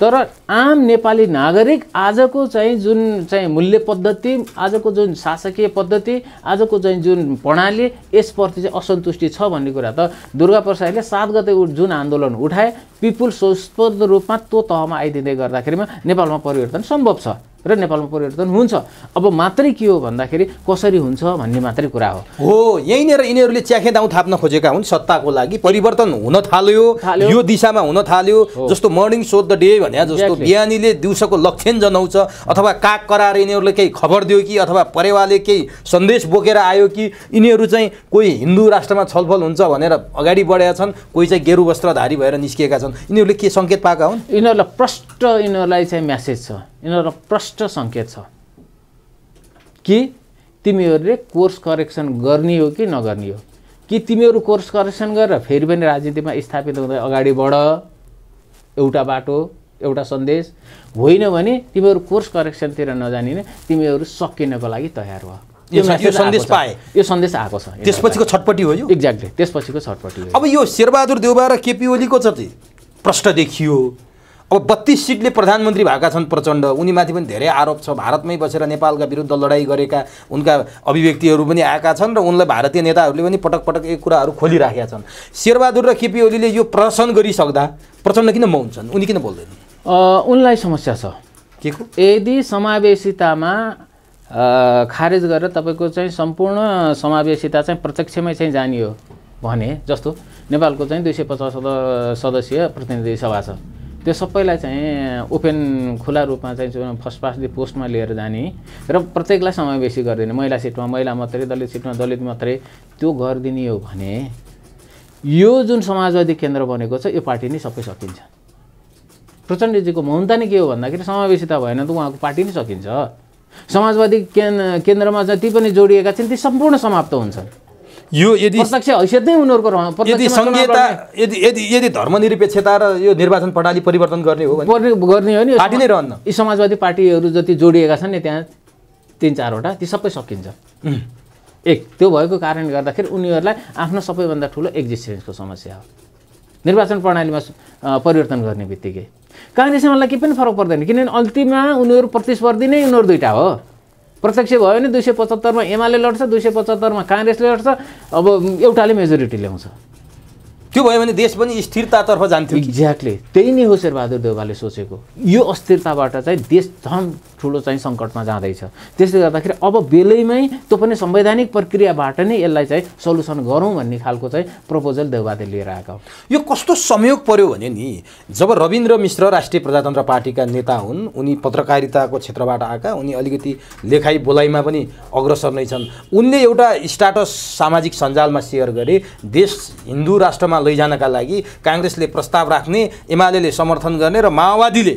तर आम नेपाली नागरिक आजको चाहिँ जुन चाहिँ मूल्य पद्धति आजको जुन शासकीय पद्धति आजको चाहिँ जुन प्रणाली यसप्रति चाहिँ असन्तुष्टि छ भन्ने कुरा त दुर्गा प्रसादले सात गते जुन आन्दोलन उठाए पिपुल स्वस्पद रूपमा त्यो तहमा आइदिँदै गर्दाखेरिमा नेपालमा परिवर्तन सम्भव छ र नेपालमा परिवर्तन हुन्छ अब मात्रै के हो भन्दाखेरि कसरी हुन्छ भन्ने मात्रै कुरा हो हो यहीँनिर यिनीहरूले च्याखे दाउँ थाप्न खोजेका हुन् सत्ताको लागि परिवर्तन हुन थाल्यो यो दिशामा हुन थाल्यो जस्तो मर्निङ सोध द डे भने भने जस्तो बिहानीले दिउँसोको लक्षण जनाउँछ अथवा काग कराएर यिनीहरूले केही खबर दियो कि अथवा परेवाले केही सन्देश बोकेर आयो कि यिनीहरू चाहिँ कोही हिन्दू राष्ट्रमा छलफल हुन्छ भनेर अगाडि बढेका छन् कोही चाहिँ गेरु वस्त्रधारी भएर निस्किएका छन् यिनीहरूले के सङ्केत पाएका हुन् यिनीहरूलाई प्रष्ट यिनीहरूलाई चाहिँ म्यासेज छ यिनीहरूलाई प्रष्ट सङ्केत छ कि तिमीहरूले कोर्स करेक्सन गर्ने हो कि नगर्ने हो कि तिमीहरू कोर्स करेक्सन गरेर फेरि पनि राजनीतिमा स्थापित हुँदै अगाडि बढ एउटा बाटो एउटा सन्देश होइन भने तिमीहरू कोर्स करेक्सनतिर नजानिने तिमीहरू सकिनको लागि तयार भयो यो सन्देश पाए यो सन्देश आएको छ त्यसपछिको छटपट्टि हो यो एक्ज्याक्टली त्यसपछिको छटपट्टि हो अब यो शेरबहादुर देउबा र केपी ओलीको चाहिँ प्रश्न देखियो अब बत्तिस सिटले प्रधानमन्त्री भएका छन् प्रचण्ड उनीमाथि पनि धेरै आरोप छ भारतमै बसेर नेपालका विरुद्ध लडाइँ गरेका उनका अभिव्यक्तिहरू पनि आएका छन् र उनलाई भारतीय नेताहरूले पनि पटक पटक यी कुराहरू खोलिराखेका छन् शेरबहादुर र केपी ओलीले यो प्रदर्शन गरिसक्दा प्रचण्ड किन मौन छन् उनी किन बोल्दैनन् उनलाई समस्या छ के को यदि समावेशितामा खारेज गरेर तपाईँको चाहिँ सम्पूर्ण समावेशिता चाहिँ प्रत्यक्षमै चाहिँ जानियो भने जस्तो नेपालको चाहिँ दुई सय पचास सदस्यीय प्रतिनिधि सभा छ त्यो सबैलाई चाहिँ ओपेन खुला रूपमा चाहिँ फर्स्ट पास पोस्टमा लिएर जाने र प्रत्येकलाई समावेशी गरिदिने महिला सिटमा महिला मात्रै दलित सिटमा दलित मात्रै त्यो गरिदिने हो भने यो जुन समाजवादी केन्द्र बनेको छ यो पार्टी नै सबै सकिन्छ प्रचण्डजीको मौनता नै के हो भन्दाखेरि समावेशिता भएन त उहाँको पार्टी नै सकिन्छ समाजवादी केन्द्रमा जति पनि जोडिएका छन् ती सम्पूर्ण समाप्त हुन्छन् यो यदि हैसियत नै उनीहरूको यदि संहिता यदि यदि यदि धर्मनिरपेक्षता र यो निर्वाचन प्रणाली परिवर्तन गर्ने हो गर्ने हो नि पार्टी नै रहन्न यी समाजवादी पार्टीहरू जति जोडिएका छन् नि त्यहाँ तिन चारवटा ती सबै सकिन्छ एक त्यो भएको कारणले गर्दाखेरि उनीहरूलाई आफ्नो सबैभन्दा ठुलो एक्जिस्टेन्सको समस्या हो निर्वाचन प्रणालीमा परिवर्तन गर्ने बित्तिकै काङ्ग्रेसले मलाई केही पनि फरक पर्दैन किनभने अन्तिममा उनीहरू प्रतिस्पर्धी नै उनीहरू दुइटा हो प्रत्यक्ष भयो भने दुई सय पचहत्तरमा एमाले लड्छ दुई सय पचहत्तरमा काङ्ग्रेसले लड्छ अब एउटाले मेजोरिटी ल्याउँछ त्यो भयो भने देश पनि स्थिरतातर्फ जान्थ्यो एक्ज्याक्टली त्यही नै हो शेरबहादुर देउवाले सोचेको यो अस्थिरताबाट चाहिँ देश झन् ठुलो चाहिँ सङ्कटमा जाँदैछ त्यसले गर्दाखेरि अब बेलैमै त्यो पनि संवैधानिक प्रक्रियाबाट नै यसलाई चाहिँ सल्युसन गरौँ भन्ने खालको चाहिँ प्रपोजल देउवाले लिएर आएको यो कस्तो संयोग पर्यो भने नि जब रविन्द्र मिश्र राष्ट्रिय प्रजातन्त्र पार्टीका नेता हुन् उनी पत्रकारिताको क्षेत्रबाट आएका उनी अलिकति लेखाइ बोलाइमा पनि अग्रसर नै छन् उनले एउटा स्टाटस सामाजिक सञ्जालमा सेयर गरे देश हिन्दू राष्ट्रमा लैजानका लागि काङ्ग्रेसले प्रस्ताव राख्ने एमाले समर्थन गर्ने र माओवादीले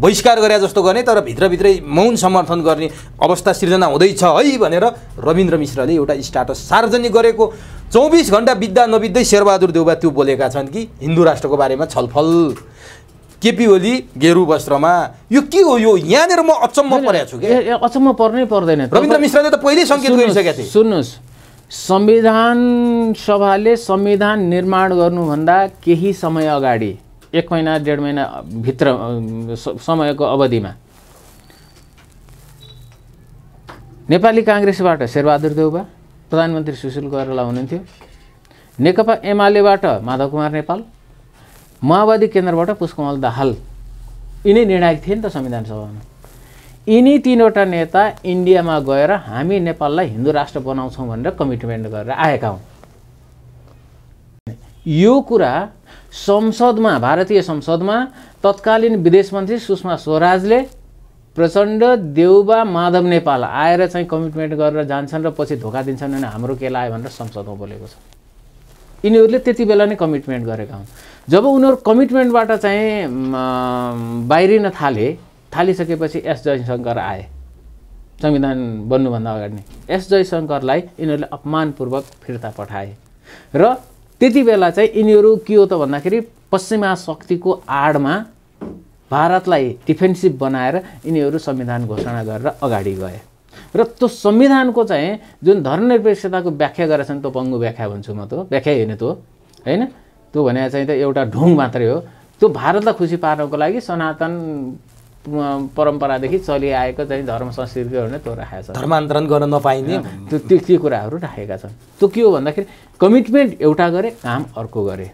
बहिष्कार गरे जस्तो गर्ने तर भित्रभित्रै मौन समर्थन गर्ने अवस्था सिर्जना हुँदैछ है भनेर रविन्द्र मिश्रले एउटा स्टाटस सार्वजनिक गरेको चौबिस घन्टा बित्दा नबित्दै शेरबहादुर देउबा त्यो बोलेका छन् कि हिन्दू राष्ट्रको बारेमा छलफल केपी ओली गेरु वस्त्रमा यो के हो यो यहाँनिर म अचम्म परेको छु कि अचम्म पर्नै पर्दैन रविन्द्र मिश्रले त पहिल्यै सङ्केत गरिसकेका थिए सुन्नुहोस् संविधान सभाले संविधान निर्माण गर्नुभन्दा केही समय अगाडि एक महिना डेढ महिनाभित्र समयको अवधिमा नेपाली काङ्ग्रेसबाट शेरबहादुर देउबा प्रधानमन्त्री सुशील कोइराला हुनुहुन्थ्यो नेकपा एमालेबाट माधव कुमार नेपाल माओवादी केन्द्रबाट पुष्पकमल दाहाल यिनै निर्णायक थिए नि त संविधान सभामा यिनी तिनवटा नेता इन्डियामा गएर हामी नेपाललाई हिन्दू राष्ट्र बनाउँछौँ भनेर कमिटमेन्ट गरेर आएका हौँ यो कुरा संसदमा भारतीय संसदमा तत्कालीन विदेश मन्त्री सुषमा स्वराजले प्रचण्ड देउबा माधव नेपाल आएर चाहिँ कमिटमेन्ट गरेर जान्छन् र पछि धोका दिन्छन् भने हाम्रो के लाग्यो भनेर संसदमा बोलेको छ यिनीहरूले त्यति बेला नै कमिटमेन्ट गरेका हुन् जब उनीहरू कमिटमेन्टबाट चाहिँ बाहिरिन थाले थालिसकेपछि एस जयशङ्कर आए संविधान बन्नुभन्दा अगाडि नै एस जयशङ्करलाई यिनीहरूले अपमानपूर्वक फिर्ता पठाए र त्यति बेला चाहिँ यिनीहरू के हो त भन्दाखेरि पश्चिमा शक्तिको आडमा भारतलाई डिफेन्सिभ बनाएर यिनीहरू संविधान घोषणा गरेर अगाडि गए र त्यो संविधानको चाहिँ जुन धर्मनिरपेक्षताको व्याख्या गरेछन् त्यो पङ्गु व्याख्या भन्छु म त व्याख्या होइन त्यो होइन त्यो भने चाहिँ त एउटा ढुङ मात्रै हो त्यो भारतलाई खुसी पार्नको लागि सनातन परम्परादेखि चलिआएको चाहिँ धर्म संस्कृतिहरू नै त्यो राखेको छ धर्मान्तरण गर्न नपाइने त्यो त्यो कुराहरू राखेका छन् त्यो के हो भन्दाखेरि कमिटमेन्ट एउटा गरे काम अर्को गरे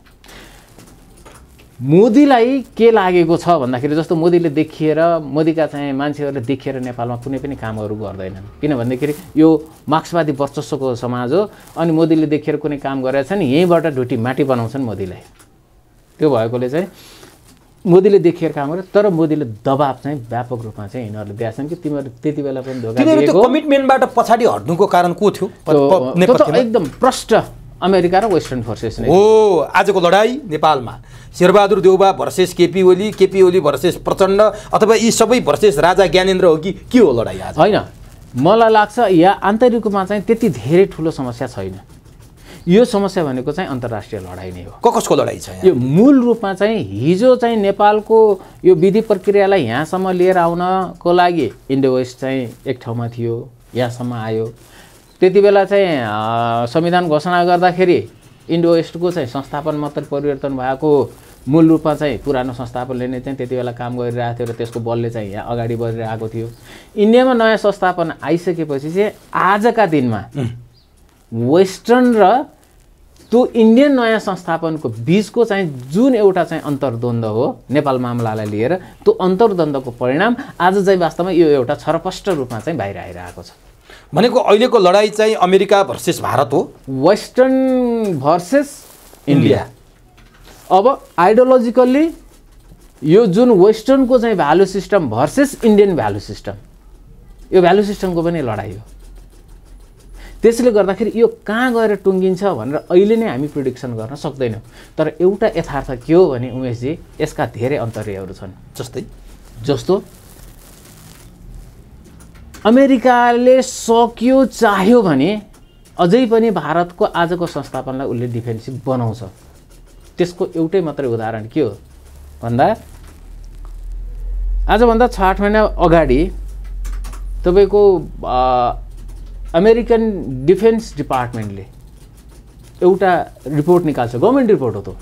मोदीलाई के लागेको छ भन्दाखेरि जस्तो मोदीले देखिएर मोदीका चाहिँ मान्छेहरूले देखिएर नेपालमा कुनै पनि कामहरू गर्दैनन् भन्दाखेरि यो मार्क्सवादी वर्चस्वको समाज हो अनि मोदीले देखिएर कुनै काम गरेका छन् यहीँबाट ढुटी माटी बनाउँछन् मोदीलाई त्यो भएकोले चाहिँ मोदीले देखिएर काम गर्यो तर मोदीले दबाब चाहिँ व्यापक रूपमा चाहिँ यिनीहरूले दिएछन् कि तिमीहरू त्यति बेला पनि धोका कमिटमेन्टबाट पछाडि हट्नुको कारण को थियो एकदम प्रष्ट अमेरिका र वेस्टर्न फोर्सेस हो आजको लडाइँ नेपालमा Sher Bahadur Deuba versus K P Oli K P Oli versus Prachanda अथवा यी सबै भर्सेस राजा ज्ञानेन्द्र हो कि के हो लडाइँ आज होइन मलाई लाग्छ या आन्तरिक रूपमा चाहिँ त्यति धेरै ठुलो समस्या छैन यो समस्या भनेको चाहिँ अन्तर्राष्ट्रिय लडाइँ नै हो कसको लडाइँ छ यो मूल रूपमा चाहिँ हिजो चाहिँ नेपालको यो विधि प्रक्रियालाई यहाँसम्म लिएर आउनको लागि इन्डो चाहिँ एक ठाउँमा थियो यहाँसम्म आयो त्यति बेला चाहिँ संविधान घोषणा गर्दाखेरि इन्डो वेस्टको चाहिँ संस्थापन मात्र परिवर्तन भएको मूल रूपमा चाहिँ पुरानो संस्थापनले नै चाहिँ त्यति बेला काम गरिरहेको थियो र त्यसको बलले चाहिँ यहाँ अगाडि बढिरहेको थियो इन्डियामा नयाँ संस्थापन आइसकेपछि चाहिँ आजका दिनमा वेस्टर्न र त्यो इन्डियन नयाँ संस्थापनको बिचको चाहिँ जुन एउटा चाहिँ अन्तर्द्वन्द्व हो नेपाल मामलालाई लिएर त्यो अन्तर्द्वन्द्वको परिणाम आज चाहिँ वास्तवमा यो एउटा छरपष्ट रूपमा चाहिँ बाहिर आइरहेको छ भनेको अहिलेको लडाइँ चाहिँ अमेरिका भर्सेस भारत हो वेस्टर्न भर्सेस इन्डिया अब आइडियोलोजिकल्ली यो जुन वेस्टर्नको चाहिँ value system versus Indian value system यो भ्यालु सिस्टमको पनि लडाइँ हो त्यसले गर्दाखेरि यो कहाँ गएर टुङ्गिन्छ भनेर अहिले नै हामी प्रिडिक्सन गर्न सक्दैनौँ तर एउटा यथार्थ के हो भने उमेशजी यसका धेरै अन्तर्यहरू छन् जस्तै जस्तो अमेरिकाले सक्यो चाह्यो भने अझै पनि भारतको आजको संस्थापनलाई उसले डिफेन्सिभ बनाउँछ त्यसको एउटै मात्रै उदाहरण के हो भन्दा आजभन्दा छ आठ महिना अगाडि तपाईँको अमेरिकन डिफेन्स डिपार्टमेन्टले एउटा रिपोर्ट निकाल्छ गभर्मेन्ट रिपोर्ट हो त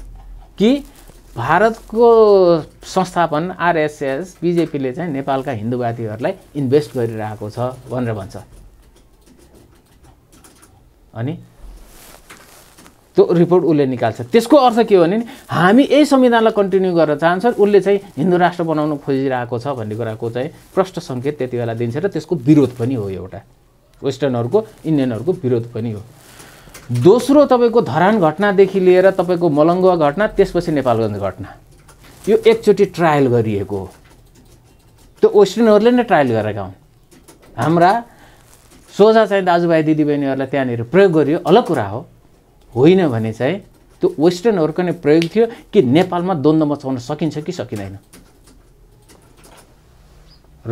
कि भारतको संस्थापन आरएसएस बिजेपीले चाहिँ नेपालका हिन्दूवादीहरूलाई इन्भेस्ट गरिरहेको छ भनेर भन्छ अनि त्यो रिपोर्ट उसले निकाल्छ त्यसको अर्थ के हो भने हामी यही संविधानलाई कन्टिन्यू गर्न चाहन्छौँ उसले चाहिँ हिन्दू राष्ट्र बनाउन खोजिरहेको छ भन्ने कुराको चाहिँ प्रष्ट सङ्केत त्यति बेला दिन्छ र त्यसको विरोध पनि हो एउटा वेस्टर्नहरूको इन्डियनहरूको विरोध पनि हो दोस्रो तपाईँको धरान घटनादेखि लिएर तपाईँको मलङ्गुवा घटना त्यसपछि नेपालगञ्ज घटना यो एकचोटि ट्रायल गरिएको हो त्यो वेस्टर्नहरूले नै ट्रायल गरेका हुन् हाम्रा सोझा चाहिँ दाजुभाइ दिदीबहिनीहरूलाई त्यहाँनिर प्रयोग गरियो अलग कुरा हो होइन भने चाहिँ त्यो वेस्टर्नहरूको नै प्रयोग थियो कि नेपालमा द्वन्द्व मचाउन सकिन्छ कि सकिँदैन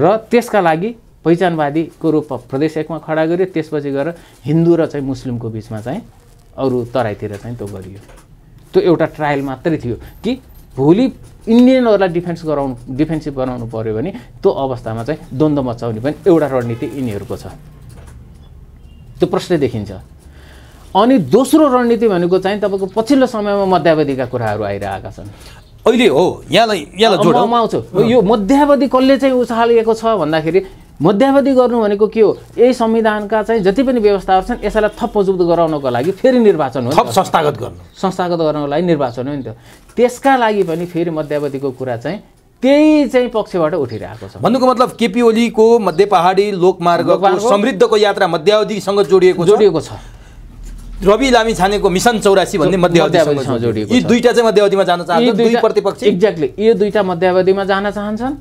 र त्यसका लागि पहिचानवादीको रूपमा प्रदेश एकमा खडा गरियो त्यसपछि गएर हिन्दू र चाहिँ मुस्लिमको बिचमा चाहिँ अरू तराईतिर चाहिँ त्यो गरियो त्यो एउटा ट्रायल मात्रै थियो कि भोलि इन्डियनहरूलाई डिफेन्स गराउनु डिफेन्सिभ गराउनु पऱ्यो भने त्यो अवस्थामा चाहिँ द्वन्द्व मचाउने पनि एउटा रणनीति यिनीहरूको छ त्यो प्रश्न देखिन्छ अनि दोस्रो रणनीति भनेको चाहिँ तपाईँको पछिल्लो समयमा मध्यावधिका कुराहरू आइरहेका छन् अहिले हो यहाँलाई यहाँलाई म आउँछु यो मध्यावधि कसले चाहिँ उचालिएको छ भन्दाखेरि मध्यावधि गर्नु भनेको के हो यही संविधानका चाहिँ जति पनि व्यवस्थाहरू छन् यसलाई थप मजबुत गराउनको लागि फेरि निर्वाचन हो थप संस्थागत गर्नु संस्थागत गर्नको लागि निर्वाचन हो नि त त्यसका लागि पनि फेरि मध्यावधिको कुरा चाहिँ त्यही चाहिँ पक्षबाट उठिरहेको छ भन्नुको मतलब केपी ओलीको मध्य पहाडी लोकमार्गको समृद्धको यात्रा मध्यावधिसँग जोडिएको जोडिएको छ रवि लामी छानेको मिसन चौरासी भन्ने मध्यावधिसँग जोडिएको यी दुईटा चाहिँ मध्यावधिमा जान चाहन्छन् दुई प्रतिपक्ष एक्ज्याक्टली यो दुईटा मध्यावधिमा जान चाहन्छन्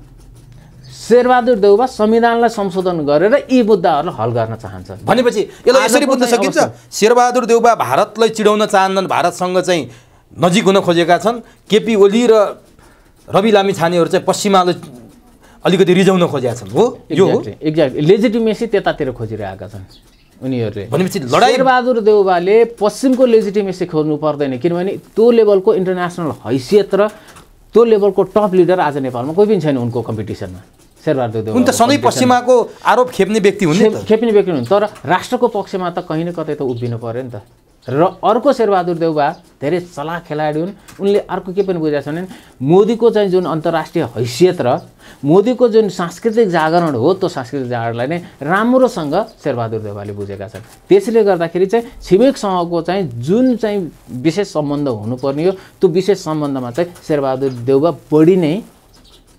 शेरबहादुर देउबा संविधानलाई संशोधन गरेर यी मुद्दाहरूलाई हल गर्न चाहन्छन् भनेपछि यसलाई यसरी बुझ्न सकिन्छ शेरबहादुर देउबा भारतलाई चिडाउन चाहन्छन् भारतसँग चाहिँ नजिक हुन खोजेका छन् केपी ओली र रवि लामी छानेहरू चाहिँ पश्चिमालाई अलिकति रिजाउन खोजेका छन् हो यो एक्ज्याक्ट लेजिटिमेसी त्यतातिर खोजिरहेका छन् उनीहरूले भनेपछि शेरबहादुर देउबाले पश्चिमको लेजिटिमेसी खोज्नु पर्दैन किनभने त्यो लेभलको इन्टरनेसनल हैसियत र त्यो लेभलको टप लिडर आज नेपालमा कोही पनि छैन उनको कम्पिटिसनमा शेरबहादुर उन त सधैँ पश्चिमाको आरोप खेप्ने व्यक्ति हुन् खेप्ने व्यक्ति हुन् तर राष्ट्रको पक्षमा त कहीँ न कतै त उभिनु पऱ्यो नि त र अर्को शेरबहादुर देउबा धेरै चला खेलाडी हुन् उनले अर्को के पनि बुझेका छन् मोदीको चाहिँ जुन अन्तर्राष्ट्रिय हैसियत र मोदीको जुन सांस्कृतिक जागरण हो त्यो सांस्कृतिक जागरणलाई नै राम्रोसँग शेरबहादुर देउबाले बुझेका छन् त्यसले गर्दाखेरि चाहिँ छिमेकसँगको चाहिँ जुन चाहिँ विशेष सम्बन्ध हुनुपर्ने हो त्यो विशेष सम्बन्धमा चाहिँ शेरबहादुर देउबा बढी नै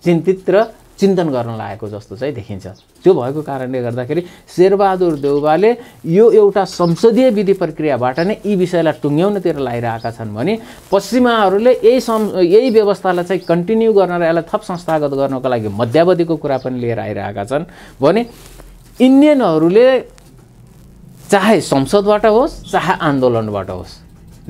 चिन्तित र चिन्तन गर्न लागेको जस्तो चाहिँ देखिन्छ त्यो भएको कारणले गर्दाखेरि शेरबहादुर देउबाले यो एउटा संसदीय विधि प्रक्रियाबाट नै यी विषयलाई टुङ्ग्याउनतिर लगाइरहेका छन् भने पश्चिमाहरूले यही सम् यही व्यवस्थालाई चाहिँ कन्टिन्यू गर्न र यसलाई थप संस्थागत गर्नको लागि मध्यावधिको कुरा पनि लिएर आइरहेका छन् भने इन्डियनहरूले चाहे संसदबाट होस् चाहे आन्दोलनबाट होस्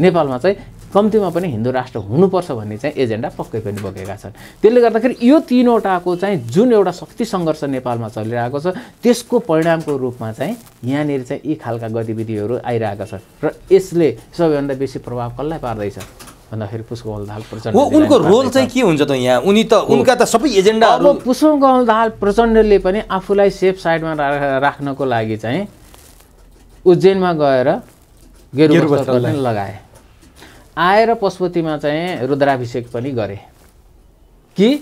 नेपालमा चाहिँ कम्तीमा पनि हिन्दू राष्ट्र हुनुपर्छ भन्ने चाहिँ एजेन्डा पक्कै पनि बोकेका छन् त्यसले गर्दाखेरि यो तिनवटाको चाहिँ जुन एउटा शक्ति सङ्घर्ष नेपालमा चलिरहेको छ त्यसको परिणामको रूपमा चाहिँ यहाँनिर चाहिँ यी खालका गतिविधिहरू आइरहेका छन् र यसले सबैभन्दा बेसी प्रभाव कसलाई पार्दैछ भन्दाखेरि पुष्पकमल दाहाल प्रचण्ड उनको रोल चाहिँ के हुन्छ त यहाँ उनी त उनका त सबै एजेन्डाहरू पुष्पकमल दाहाल प्रचण्डले पनि आफूलाई सेफ साइडमा राख्नको लागि चाहिँ उज्जैनमा गएर गेरु लगाए आएर पशुपतिमा चाहिँ रुद्राभिषेक पनि गरे कि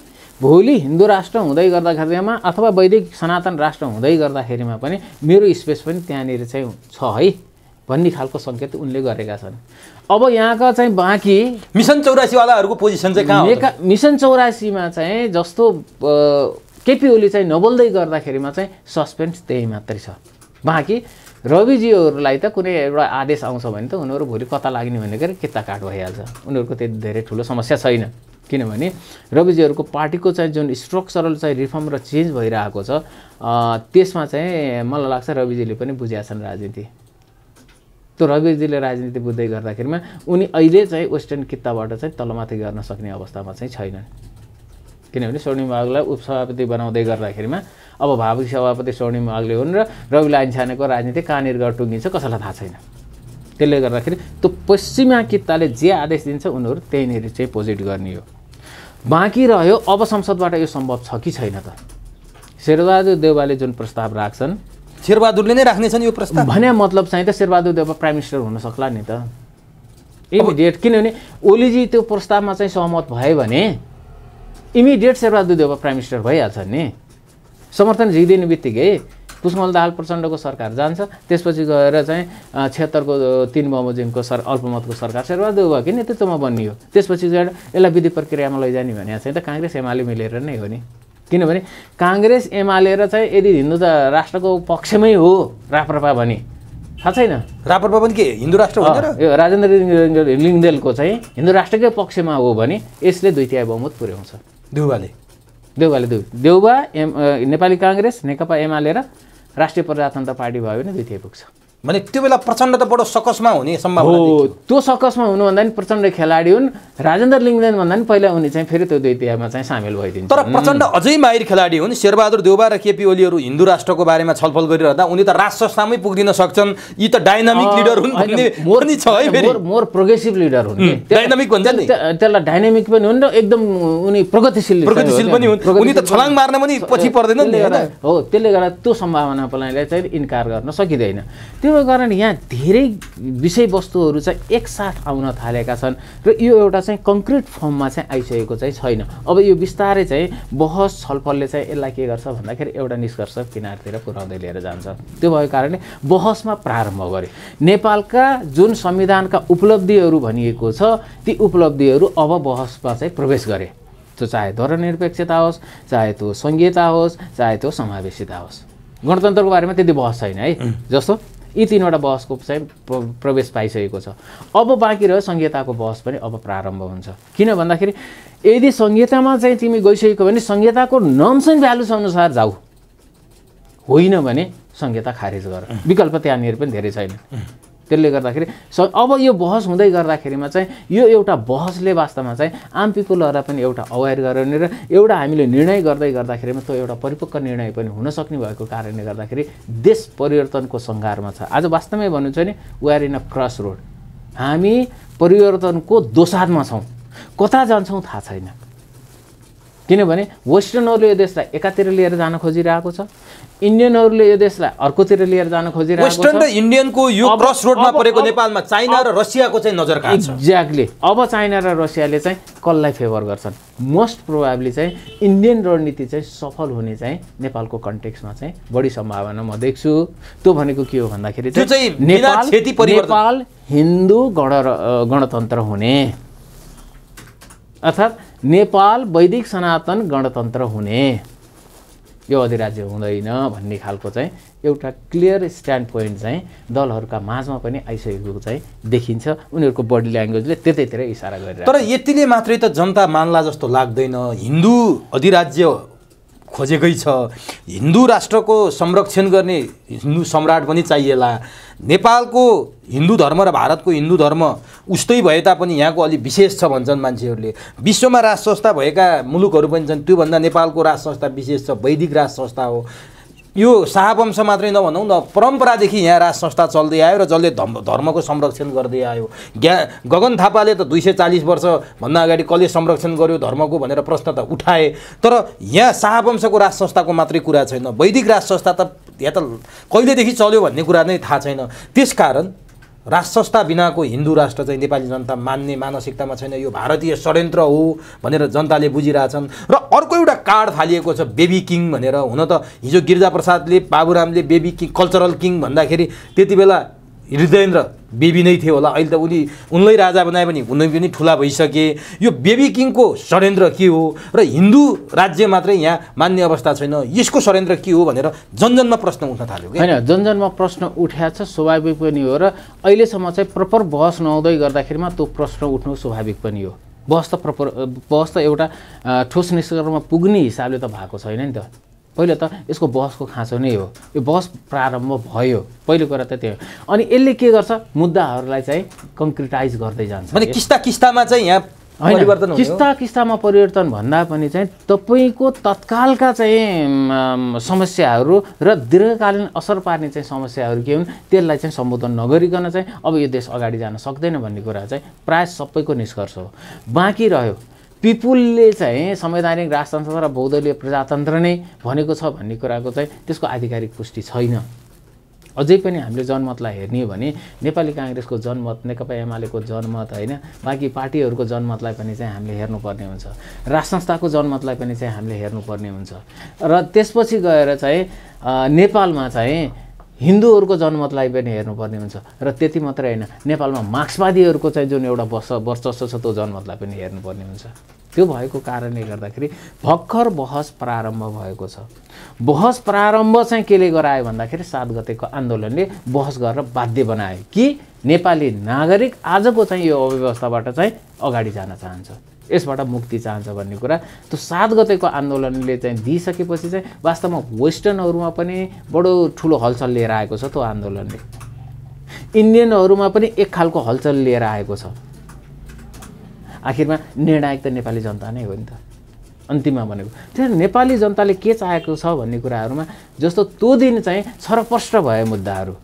भोलि हिन्दू राष्ट्र हुँदै गर्दाखेरिमा अथवा वैदिक सनातन राष्ट्र हुँदै गर्दाखेरिमा पनि मेरो स्पेस पनि त्यहाँनिर चाहिँ छ है भन्ने खालको सङ्केत उनले गरेका छन् अब यहाँका चाहिँ बाँकी मिसन चौरासीवालाहरूको पोजिसन चाहिँ कहाँ मेका मिसन चौरासीमा चाहिँ जस्तो केपी ओली चाहिँ नबोल्दै गर्दाखेरिमा चाहिँ सस्पेन्स त्यही मात्रै छ बाँकी रविजीहरूलाई त कुनै एउटा आदेश आउँछ भने त उनीहरू भोलि कता लाग्ने भनेको किता काट भइहाल्छ उनीहरूको त्यति धेरै ठुलो समस्या छैन किनभने रविजीहरूको पार्टीको चाहिँ जुन स्ट्रक्चरल चाहिँ रिफर्म र चेन्ज भइरहेको छ त्यसमा चाहिँ मलाई लाग्छ रविजीले पनि बुझेका छन् राजनीति त्यो रविजीले राजनीति बुझ्दै गर्दाखेरिमा उनी अहिले चाहिँ वेस्टर्न कित्ताबाट चाहिँ तलमाथि गर्न सक्ने अवस्थामा चाहिँ छैनन् किनभने स्वर्णिम बाबुलाई उपसभापति बनाउँदै गर्दाखेरिमा अब भावी सभापति स्वर्णिम अग्ले हुन् र रवि लाइन छानेको राजनीति कहाँनिर गएर टुङ्गिन्छ कसैलाई थाहा छैन त्यसले गर्दाखेरि त्यो पश्चिमा किताले जे आदेश दिन्छ उनीहरू त्यहीँनिर चाहिँ पोजिट गर्ने हो बाँकी रह्यो अब संसदबाट यो सम्भव छ कि छैन त शेरबहादुर देवालले जुन प्रस्ताव राख्छन् शेरबहादुरले नै राख्नेछन् यो प्रस्ताव भन्या मतलब चाहिँ त शेरबहादुर देव प्राइम मिनिस्टर हुन सक्ला नि त इमिडिएट किनभने ओलीजी त्यो प्रस्तावमा चाहिँ सहमत भयो भने immediate Sher Bahadur Dev prime minister भइहाल्छन् नि समर्थन झिक्दिने बित्तिकै पुष्कमल दाहाल प्रचण्डको सरकार जान्छ त्यसपछि गएर चाहिँ छेत्तरको तिन बमोजिमको सर अल्पमतको सरकार सर्वाधु भयो कि नेतृत्वमा बनियो त्यसपछि गएर यसलाई विधि प्रक्रियामा लैजाने भने चाहिँ त काङ्ग्रेस एमाले मिलेर नै हो नि किनभने काङ्ग्रेस एमाले र चाहिँ यदि हिन्दू त राष्ट्रको पक्षमै हो राप्रपा भने थाहा छैन राप्रपा पनि के हिन्दू राष्ट्र यो राजेन्द्र लिङ्गदेलको चाहिँ हिन्दू राष्ट्रकै पक्षमा हो भने यसले दुई बहुमत पुर्याउँछ दुवाले देउबाले दुई देउबा एम नेपाली काङ्ग्रेस नेकपा एमाले र राष्ट्रिय प्रजातन्त्र पार्टी भयो भने दुई थिए पुग्छ भने त्यो बेला प्रचण्ड त बडो सकसमा हुने सम्भव हो त्यो सकसमा हुनुभन्दा पनि प्रचण्ड खेलाडी हुन् राजेन्द्र लिङ्गदेन भन्दा पनि पहिला उनी चाहिँ फेरि त्यो द्वितीयमा चाहिँ सामेल भइदिन्छ तर प्रचण्ड अझै माहिर खेलाडी हुन् शेरबहादुर देउबा र केपी ओलीहरू हिन्दू राष्ट्रको बारेमा छलफल गरिरहँदा उनी त राष्ट्र पुग्दिन सक्छन् यी त डाइनामिक लिडर हुन् भन्ने मोर नि छ है फेरि मोर प्रोग्रेसिभ लिडर हुन् डाइनामिक भन्छ नि त्यसलाई डाइनामिक पनि हुन् र एकदम उनी प्रगतिशील प्रगतिशील पनि हुन् उनी त छलाङ मार्न पनि पछि पर्दैन नि हो त्यसले गर्दा त्यो सम्भावना चाहिँ इन्कार गर्न सकिँदैन त्यसको कारण यहाँ धेरै विषयवस्तुहरू चाहिँ एकसाथ आउन थालेका छन् र यो एउटा चाहिँ कङ्क्रिट फर्ममा चाहिँ आइसकेको चाहिँ छैन अब यो बिस्तारै चाहिँ बहस छलफलले चाहिँ यसलाई के गर्छ भन्दाखेरि एउटा निष्कर्ष किनारतिर पुऱ्याउँदै लिएर जान्छ त्यो भएको कारणले बहसमा प्रारम्भ गरे नेपालका जुन संविधानका उपलब्धिहरू भनिएको छ ती उपलब्धिहरू अब बहसमा चाहिँ प्रवेश गरे त्यो चाहे धर्मनिरपेक्षता होस् चाहे त्यो सङ्घीयता होस् चाहे त्यो समावेशिता होस् गणतन्त्रको बारेमा त्यति बहस छैन है जस्तो यी तिनवटा बहसको चाहिँ प्रवेश पाइसकेको छ अब बाँकी रह्यो संहिताको बहस पनि अब प्रारम्भ हुन्छ किन भन्दाखेरि यदि संहितामा चाहिँ तिमी गइसकेको भने संहिताको नम्स एन्ड भ्यालुस अनुसार जाऊ होइन भने संहिता खारेज गर विकल्प त्यहाँनिर पनि धेरै छैन त्यसले गर्दाखेरि स अब यो बहस हुँदै गर्दाखेरिमा चाहिँ यो एउटा बहसले वास्तवमा चाहिँ आम पिपुलहरूलाई पनि एउटा अवेर गराउने र एउटा हामीले निर्णय गर्दै गर्दाखेरिमा त्यो एउटा परिपक्व निर्णय पनि हुन सक्ने भएको कारणले गर्दाखेरि देश परिवर्तनको सङ्घारमा छ आज वास्तवमै भन्नु छ नि we are in a cross road हामी परिवर्तनको दोसादमा छौँ कता जान्छौँ थाहा छैन किनभने वेस्टर्नहरूले यो देशलाई एकातिर लिएर जान खोजिरहेको छ इन्डियनहरूले यो देशलाई अर्कोतिर लिएर जान खोजिरहेको छ वेस्टर्न र इन्डियनको यो क्रस परेको नेपालमा चाइना र रसियाको चाहिँ नजर एक्ज्याक्टली अब चाइना र रसियाले चाहिँ कसलाई फेभर गर्छन् मोस्ट प्रोभाब्ली चाहिँ इन्डियन रणनीति चाहिँ सफल हुने चाहिँ नेपालको कन्टेक्समा चाहिँ बढी सम्भावना म देख्छु त्यो भनेको के हो भन्दाखेरि चाहिँ नेपाल हिन्दू गण गणतन्त्र हुने अर्थात् नेपाल वैदिक सनातन गणतन्त्र हुने यो अधिराज्य हुँदैन भन्ने खालको चाहिँ एउटा क्लियर स्ट्यान्ड पोइन्ट चाहिँ दलहरूका माझमा पनि आइसकेको चाहिँ देखिन्छ उनीहरूको बडी ल्याङ्ग्वेजले त्यतैतिर इसारा गरेर तर यतिले मात्रै त जनता मान्ला जस्तो लाग्दैन हिन्दू अधिराज्य खोजेकै छ हिन्दू राष्ट्रको संरक्षण गर्ने हिन्दू सम्राट पनि चाहिएला नेपालको हिन्दू धर्म र भारतको हिन्दू धर्म उस्तै भए तापनि यहाँको अलिक विशेष छ भन्छन् मान्छेहरूले विश्वमा राज संस्था भएका मुलुकहरू पनि छन् त्योभन्दा नेपालको राज संस्था विशेष छ वैदिक राज संस्था हो यो शाहवंश मात्रै नभनौँ न परम्परादेखि यहाँ राज संस्था चल्दै आयो र जसले धर्म धर्मको संरक्षण गर्दै आयो ज्ञा गगन थापाले त दुई सय चालिस वर्षभन्दा अगाडि कसले संरक्षण गर्यो धर्मको भनेर प्रश्न त उठाए तर यहाँ शाहवंशको राज संस्थाको मात्रै कुरा छैन वैदिक राज संस्था त यहाँ त कहिलेदेखि चल्यो भन्ने कुरा नै थाहा छैन त्यसकारण राष्ट्र संस्था बिनाको हिन्दू राष्ट्र चाहिँ नेपाली जनता मान्ने मानसिकतामा छैन यो भारतीय षड्यन्त्र हो भनेर जनताले बुझिरहेछन् र अर्को एउटा कार्ड फालिएको छ बेबी किङ भनेर हुन त हिजो गिरिजाप्रसादले बाबुरामले बेबी किङ कल्चरल किङ भन्दाखेरि त्यति बेला हृदयेन्द्र बेबी नै थियो होला अहिले त उनी उनलाई राजा बनायो पनि उनै पनि ठुला भइसके यो बेबी किङको षड्यन्त्र के हो र हिन्दू राज्य मात्रै यहाँ मान्ने अवस्था छैन यसको षड्यन्त्र के हो भनेर जनजनमा प्रश्न उठ्न थाल्यो होइन जनजनमा प्रश्न उठ्या छ स्वाभाविक पनि हो र अहिलेसम्म चाहिँ प्रपर बहस नहुँदै गर्दाखेरिमा त्यो प्रश्न उठ्नु स्वाभाविक पनि हो बहस त प्रपर बहस त एउटा ठोस निष्कर्षमा पुग्ने हिसाबले त भएको छैन नि त पहिला त यसको बहसको खाँचो नै हो यो बहस प्रारम्भ भयो पहिलो कुरा त त्यो हो अनि यसले के गर्छ मुद्दाहरूलाई चाहिँ कङ्क्रिटाइज गर्दै जान्छ भने किस्ता किस्तामा चाहिँ यहाँ परिवर्तन किस्ता किस्तामा परिवर्तन भन्दा पनि चाहिँ तपाईँको तत्कालका चाहिँ समस्याहरू र दीर्घकालीन असर पार्ने चाहिँ समस्याहरू के हुन् त्यसलाई चाहिँ सम्बोधन नगरिकन चाहिँ अब यो देश अगाडि जान सक्दैन भन्ने कुरा चाहिँ प्रायः सबैको निष्कर्ष हो बाँकी रह्यो पिपुलले चाहिँ संवैधानिक राजतन्त्र र बहुदलीय प्रजातन्त्र नै भनेको छ भन्ने कुराको चाहिँ त्यसको आधिकारिक पुष्टि छैन अझै पनि हामीले जनमतलाई हेर्ने भने नेपाली काङ्ग्रेसको जनमत नेकपा एमालेको जनमत होइन बाँकी पार्टीहरूको जनमतलाई पनि चाहिँ हामीले हेर्नुपर्ने हुन्छ राज संस्थाको जनमतलाई पनि चाहिँ हामीले हेर्नुपर्ने हुन्छ र त्यसपछि गएर चाहिँ नेपालमा चाहिँ हिन्दूहरूको जनमतलाई पनि हेर्नुपर्ने हुन्छ र त्यति मात्रै होइन नेपालमा मार्क्सवादीहरूको चाहिँ जुन एउटा वर्ष वर्चस्व छ त्यो जनमतलाई पनि हेर्नुपर्ने हुन्छ त्यो भएको कारणले गर्दाखेरि भर्खर बहस प्रारम्भ भएको छ बहस प्रारम्भ चाहिँ केले गरायो भन्दाखेरि सात गतेको आन्दोलनले बहस गरेर बाध्य बनायो कि नेपाली नागरिक आजको चाहिँ यो अव्यवस्थाबाट चाहिँ अगाडि जान चाहन्छ यसबाट मुक्ति चाहन्छ भन्ने कुरा त्यो सात गतेको आन्दोलनले चाहिँ दिइसकेपछि चाहिँ वास्तवमा वेस्टर्नहरूमा पनि बडो ठुलो हलचल लिएर आएको छ त्यो आन्दोलनले इन्डियनहरूमा पनि एक खालको हलचल लिएर आएको छ आखिरमा निर्णायक त नेपाली जनता नै हो नि त अन्तिममा भनेको त्यो नेपाली जनताले के चाहेको छ भन्ने कुराहरूमा जस्तो त्यो दिन चाहिँ छरपष्ट भए मुद्दाहरू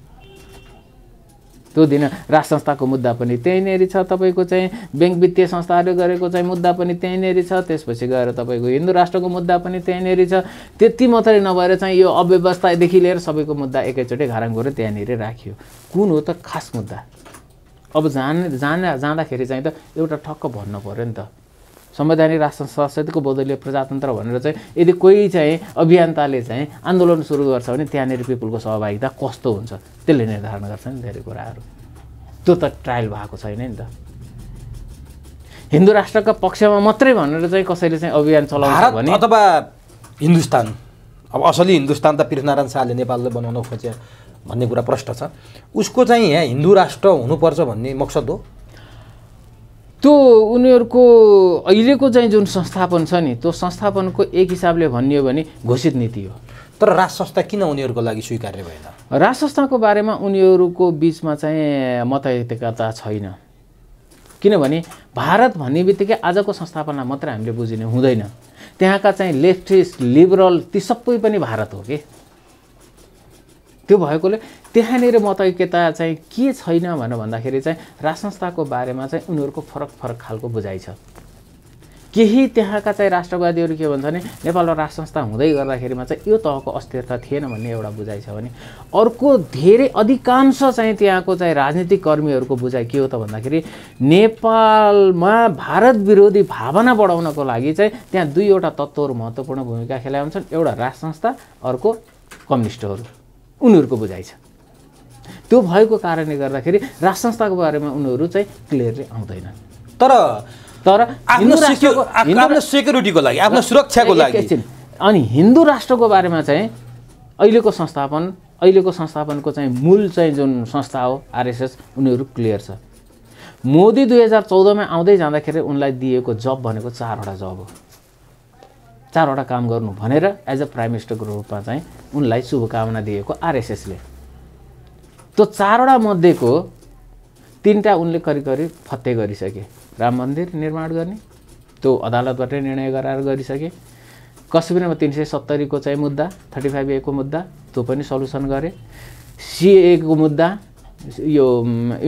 त्यो दिन राष्ट्र संस्थाको मुद्दा पनि त्यहीँनिर छ तपाईँको चाहिँ ब्याङ्क वित्तीय संस्थाहरूले गरेको चाहिँ मुद्दा पनि त्यहीँनिर छ त्यसपछि गएर तपाईँको हिन्दू राष्ट्रको मुद्दा पनि त्यहीँनिर छ त्यति मात्रै नभएर चाहिँ यो अव्यवस्थादेखि लिएर सबैको मुद्दा एकैचोटि घाराङघुरो त्यहाँनिर राखियो कुन हो त खास मुद्दा अब जान जान जाँदाखेरि चाहिँ त एउटा ठक्क भन्नु पऱ्यो नि त संवैधानिक राष्ट्र संस्कृतिको बौद्धलीय प्रजातन्त्र भनेर चाहिँ यदि कोही चाहिँ अभियन्ताले चाहिँ आन्दोलन सुरु गर्छ भने त्यहाँनिर पिपुलको सहभागिता कस्तो हुन्छ त्यसले निर्धारण गर्छ नि धेरै कुराहरू त्यो त ट्रायल भएको छैन नि त हिन्दू राष्ट्रका पक्षमा मात्रै भनेर चाहिँ कसैले चाहिँ अभियान चलाउँछ भने अथवा हिन्दुस्तान अब असली हिन्दुस्तान त पृथ्वीनारायण शाहले नेपालले बनाउन खोजे भन्ने कुरा प्रष्ट छ उसको चाहिँ यहाँ हिन्दू राष्ट्र हुनुपर्छ भन्ने मकसद हो त्यो उनीहरूको अहिलेको चाहिँ जुन संस्थापन छ नि त्यो संस्थापनको एक हिसाबले भनियो भने घोषित नीति हो तर राज संस्था किन उनीहरूको लागि स्वीकार्य भएन राज संस्थाको बारेमा उनीहरूको बिचमा चाहिँ मतैकता छैन किनभने भारत भन्ने बित्तिकै आजको संस्थापना मात्रै हामीले बुझिने हुँदैन त्यहाँका चाहिँ लेफ्टिस्ट लिबरल ती सबै पनि भारत हो कि त्यो भएकोले त्यहाँनिर मतैक्यता चाहिँ के छैन भनेर भन्दाखेरि चाहिँ राज संस्थाको बारेमा चाहिँ उनीहरूको फरक फरक खालको बुझाइ छ केही त्यहाँका चाहिँ राष्ट्रवादीहरू के भन्छ भने नेपालमा राज संस्था हुँदै गर्दाखेरिमा चाहिँ यो तहको अस्थिरता थिएन भन्ने एउटा बुझाइ छ भने अर्को धेरै अधिकांश चाहिँ त्यहाँको चाहिँ राजनीतिक कर्मीहरूको बुझाइ के हो त भन्दाखेरि नेपालमा भारत विरोधी भावना बढाउनको लागि चाहिँ त्यहाँ दुईवटा तत्त्वहरू महत्त्वपूर्ण भूमिका खेलाउँछन् एउटा राज संस्था अर्को कम्युनिस्टहरू उनीहरूको बुझाइ छ त्यो भएको कारणले गर्दाखेरि राष्ट्र संस्थाको बारेमा उनीहरू चाहिँ क्लियरली आउँदैन तर तर आफ्नो सेक्युरिटीको लागि आफ्नो सुरक्षाको लागि अनि हिन्दू राष्ट्रको बारेमा चाहिँ अहिलेको संस्थापन अहिलेको संस्थापनको चाहिँ मूल चाहिँ जुन संस्था हो आरएसएस उनीहरू क्लियर छ मोदी दुई हजार चौधमा आउँदै जाँदाखेरि उनलाई दिएको जब भनेको चारवटा जब हो चारवटा काम गर्नु भनेर एज अ प्राइम मिनिस्टरको रूपमा चाहिँ उनलाई शुभकामना दिएको आरएसएसले त्यो चारवटा मध्येको तिनवटा उनले करिब करिब फते गरिसके राम मन्दिर निर्माण गर्ने त्यो अदालतबाटै निर्णय गराएर गरिसके कश्मीरमा तिन सय सत्तरीको चाहिँ मुद्दा थर्टी फाइभ एको मुद्दा त्यो पनि सल्युसन गरे सिएको मुद्दा यो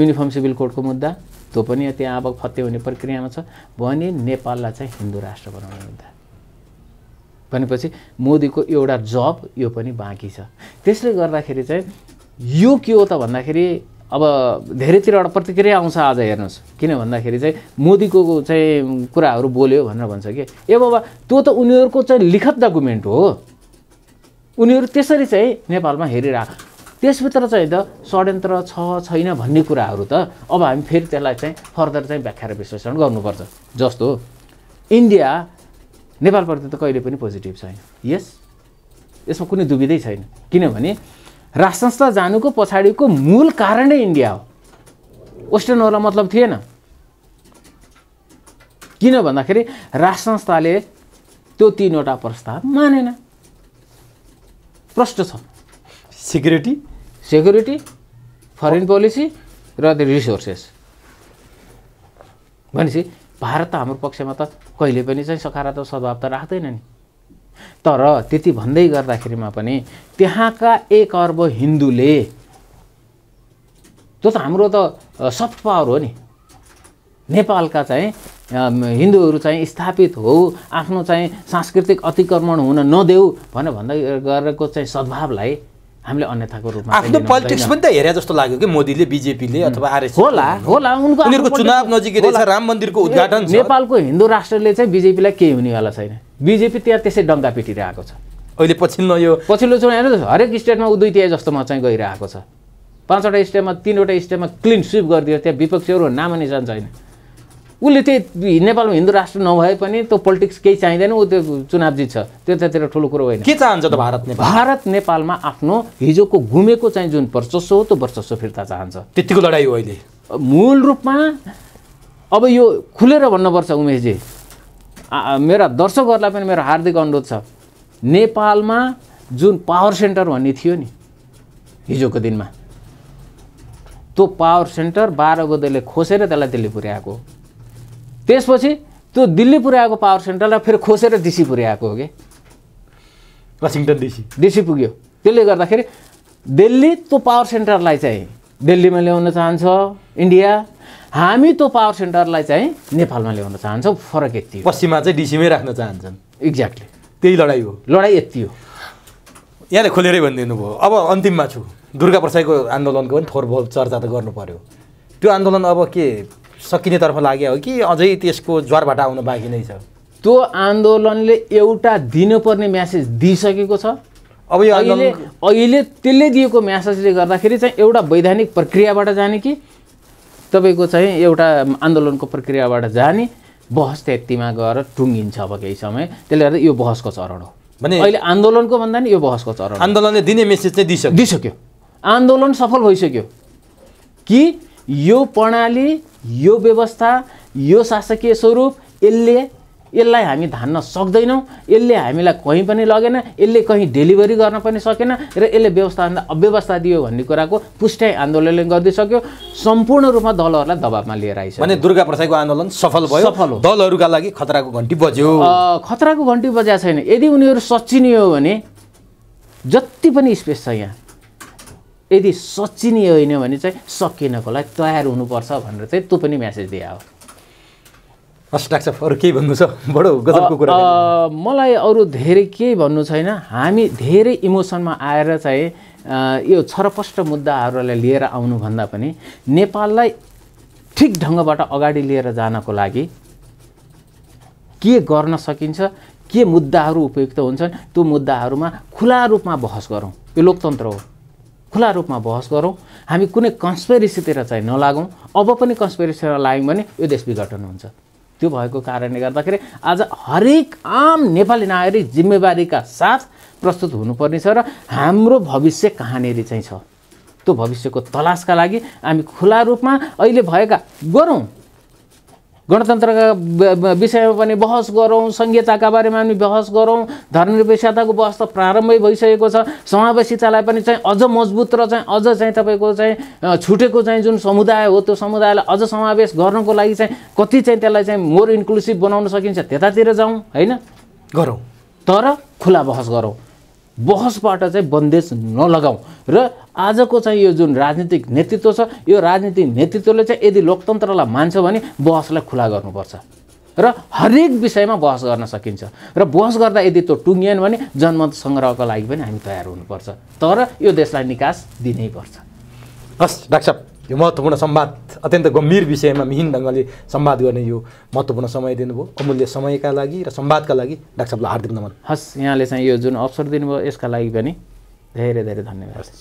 युनिफर्म सिभिल कोडको मुद्दा त्यो पनि त्यहाँ अब फते हुने प्रक्रियामा छ भने नेपाललाई चाहिँ हिन्दू राष्ट्र बनाउने मुद्दा भनेपछि मोदीको एउटा जब यो पनि बाँकी छ त्यसले गर्दाखेरि चाहिँ यो के हो त भन्दाखेरि अब धेरैतिरबाट प्रतिक्रिया आउँछ आज हेर्नुहोस् किन भन्दाखेरि चाहिँ मोदीको चाहिँ कुराहरू बोल्यो भनेर भन्छ कि ए बाबा त्यो त उनीहरूको चाहिँ लिखत डकुमेन्ट हो उनीहरू त्यसरी चाहिँ नेपालमा हेरिरहेको त्यसभित्र चाहिँ त षड्यन्त्र छ छैन भन्ने कुराहरू त अब हामी फेरि त्यसलाई चाहिँ फर्दर चाहिँ व्याख्या र विश्लेषण गर्नुपर्छ जस्तो इन्डिया नेपालप्रति त कहिले पनि पोजिटिभ छैन यस यसमा कुनै दुविधै छैन किनभने राजसंस्था जानुको पछाडिको मूल कारण नै इन्डिया हो वेस्टर्नहरूलाई मतलब थिएन किन भन्दाखेरि राष्ट्र संस्थाले त्यो तिनवटा प्रस्ताव मानेन प्रष्ट छ सिक्युरिटी सेक्युरिटी फरेन पोलिसी र रिसोर्सेस भनेपछि भारत त हाम्रो पक्षमा त कहिले पनि चाहिँ सकारात्मक सद्भाव त राख्दैन नि तर त्यति भन्दै गर्दाखेरिमा पनि त्यहाँका एक अर्ब हिन्दूले त्यो त हाम्रो त सफ्ट पावर हो नि नेपालका चाहिँ हिन्दूहरू चाहिँ स्थापित हो आफ्नो चाहिँ सांस्कृतिक अतिक्रमण हुन नदेऊ भनेर भन्दै गरेको चाहिँ सद्भावलाई हामीले अन्यथाको रूपमा आफ्नो पोलिटिक्स पनि त हेरे जस्तो लाग्यो कि मोदीले बिजेपीले अथवा आरएस होला होला उनको उनीहरूको चुनाव नजिकै राम मन्दिरको उद्घाटन नेपालको हिन्दू राष्ट्रले चाहिँ बिजेपीलाई केही हुनेवाला छैन बिजेपी त्यहाँ त्यसै डङ्गा पिटिरहेको छ अहिले पछिल्लो यो पछिल्लो चुनाव हरेक स्टेटमा ऊ दुई तिहाई जस्तोमा चाहिँ गइरहेको छ पाँचवटा स्टेटमा तिनवटा स्टेटमा क्लिन स्विप गरिदियो त्यहाँ विपक्षीहरू निशान छैन उसले त्यही नेपालमा हिन्दू राष्ट्र नभए पनि त्यो पोलिटिक्स केही चाहिँदैन ऊ त्यो चुनाव जित्छ त्यो त्यतातिर ठुलो कुरो होइन के चाहन्छ त भारत नेपाल भारत नेपालमा आफ्नो हिजोको घुमेको चाहिँ जुन वर्चस्व हो त्यो वर्चस्व फिर्ता चाहन्छ त्यतिको लडाइँ हो अहिले मूल रूपमा अब यो खुलेर भन्नुपर्छ उमेशजी मेरा दर्शकहरूलाई पनि मेरो हार्दिक अनुरोध छ नेपालमा जुन पावर सेन्टर भन्ने थियो नि हिजोको दिनमा त्यो पावर सेन्टर बाह्र बजेले खोसेर त्यसलाई त्यसले पुर्याएको त्यसपछि त्यो दिल्ली पुर्याएको पावर सेन्टरलाई फेरि खोसेर डिसी पुर्याएको हो कि वासिङटन डिसी डिसी पुग्यो त्यसले गर्दाखेरि दिल्ली त्यो पावर सेन्टरलाई चाहिँ दिल्लीमा ल्याउन चाहन्छ इन्डिया हामी त्यो पावर सेन्टरलाई चाहिँ नेपालमा ल्याउन चाहन्छौँ फरक यति पश्चिममा चाहिँ डिसीमै राख्न चाहन्छन् एक्ज्याक्टली त्यही लडाइँ हो लडाइँ यति हो यहाँले खोलेरै भनिदिनु भयो अब अन्तिममा छु दुर्गा प्रसाईको आन्दोलनको पनि थोर चर्चा त गर्नु पऱ्यो त्यो आन्दोलन अब के सकिनेतर्फ लाग्यो हो कि अझै त्यसको ज्वारबाट आउनु बाँकी नै छ त्यो आन्दोलनले एउटा दिनुपर्ने म्यासेज दिइसकेको छ अब यो अहिले अहिले त्यसले दिएको म्यासेजले गर्दाखेरि चाहिँ एउटा वैधानिक प्रक्रियाबाट जाने कि तपाईँको चाहिँ एउटा आन्दोलनको प्रक्रियाबाट जाने बहस त्यतिमा गएर टुङ्गिन्छ अब केही समय त्यसले गर्दा यो बहसको चरण हो भने अहिले आन्दोलनको भन्दा नि यो बहसको चरण आन्दोलनले दिने मेसेज चाहिँ दिइसक्यो दिइसक्यो आन्दोलन सफल भइसक्यो कि यो प्रणाली यो व्यवस्था यो शासकीय स्वरूप यसले यसलाई हामी धान्न सक्दैनौँ यसले हामीलाई कहीँ पनि लगेन यसले कहीँ डेलिभरी गर्न पनि सकेन र यसले व्यवस्थाभन्दा अव्यवस्था दियो भन्ने कुराको पुष्ट्याइ आन्दोलनले गरिदिइसक्यो सम्पूर्ण रूपमा दलहरूलाई दबावमा लिएर आइसक्यो भने दुर्गा प्रसाईको आन्दोलन सफल भयो सफल हो दलहरूका लागि खतराको घन्टी बज्यो खतराको घन्टी बजाएको छैन यदि उनीहरू सचिने हो भने जति पनि स्पेस छ यहाँ यदि सचिने होइन भने चाहिँ सकिनको लागि तयार हुनुपर्छ भनेर चाहिँ त्यो पनि म्यासेज दिए हो अरू केही भन्नु छ बडो गजबको कुरा मलाई अरू धेरै केही भन्नु छैन हामी धेरै इमोसनमा आएर चाहिँ यो छरपष्ट मुद्दाहरूलाई लिएर आउनुभन्दा पनि नेपाललाई ठिक ढङ्गबाट अगाडि लिएर जानको लागि के गर्न सकिन्छ के मुद्दाहरू उपयुक्त हुन्छन् त्यो मुद्दाहरूमा खुला रूपमा बहस गरौँ यो लोकतन्त्र हो खुला रूपमा बहस गरौँ हामी कुनै कन्सपेरिसीतिर चाहिँ नलागौँ अब पनि कन्सपेरिसीतिर लाग्यौँ भने यो देश विघटन हुन्छ त्यो भएको कारणले गर्दाखेरि आज हरेक आम नेपाली नागरिक जिम्मेवारीका साथ प्रस्तुत छ र हाम्रो भविष्य कहाँनिर चाहिँ छ त्यो भविष्यको तलासका लागि हामी खुला रूपमा अहिले भएका गरौँ गणतन्त्रका विषयमा पनि बहस गरौँ संहिताका बारेमा पनि बहस गरौँ धर्मनिरपेक्षताको बहस त प्रारम्भै भइसकेको छ समावेशितालाई पनि चाहिँ अझ मजबुत र चाहिँ अझ चाहिँ तपाईँको चाहिँ छुटेको चाहिँ जुन समुदाय हो त्यो समुदायलाई अझ समावेश गर्नको लागि चाहिँ कति चाहिँ त्यसलाई चाहिँ मोर इन्क्लुसिभ बनाउन सकिन्छ त्यतातिर जाउँ होइन गरौँ तर खुला बहस गरौँ बहसबाट चाहिँ बन्देज नलगाउँ र आजको चाहिँ यो जुन राजनीतिक नेतृत्व छ यो राजनीतिक नेतृत्वले चाहिँ यदि लोकतन्त्रलाई मान्छ भने बहसलाई खुला गर्नुपर्छ र हरेक विषयमा बहस गर्न सकिन्छ र बहस गर्दा यदि त्यो टुङ्गिएन भने जनमत सङ्ग्रहको लागि पनि हामी तयार हुनुपर्छ तर यो देशलाई निकास दिनैपर्छ हस् डाक्टर साहब यो महत्त्वपूर्ण संवाद अत्यन्त गम्भीर विषयमा मिहिन ढङ्गले संवाद गर्ने यो महत्त्वपूर्ण समय दिनुभयो अमूल्य समयका लागि र संवादका लागि डाक्टर साहबलाई हार्दिक नमन हस् यहाँले चाहिँ यो जुन अवसर दिनुभयो यसका लागि पनि धेरै धेरै धन्यवाद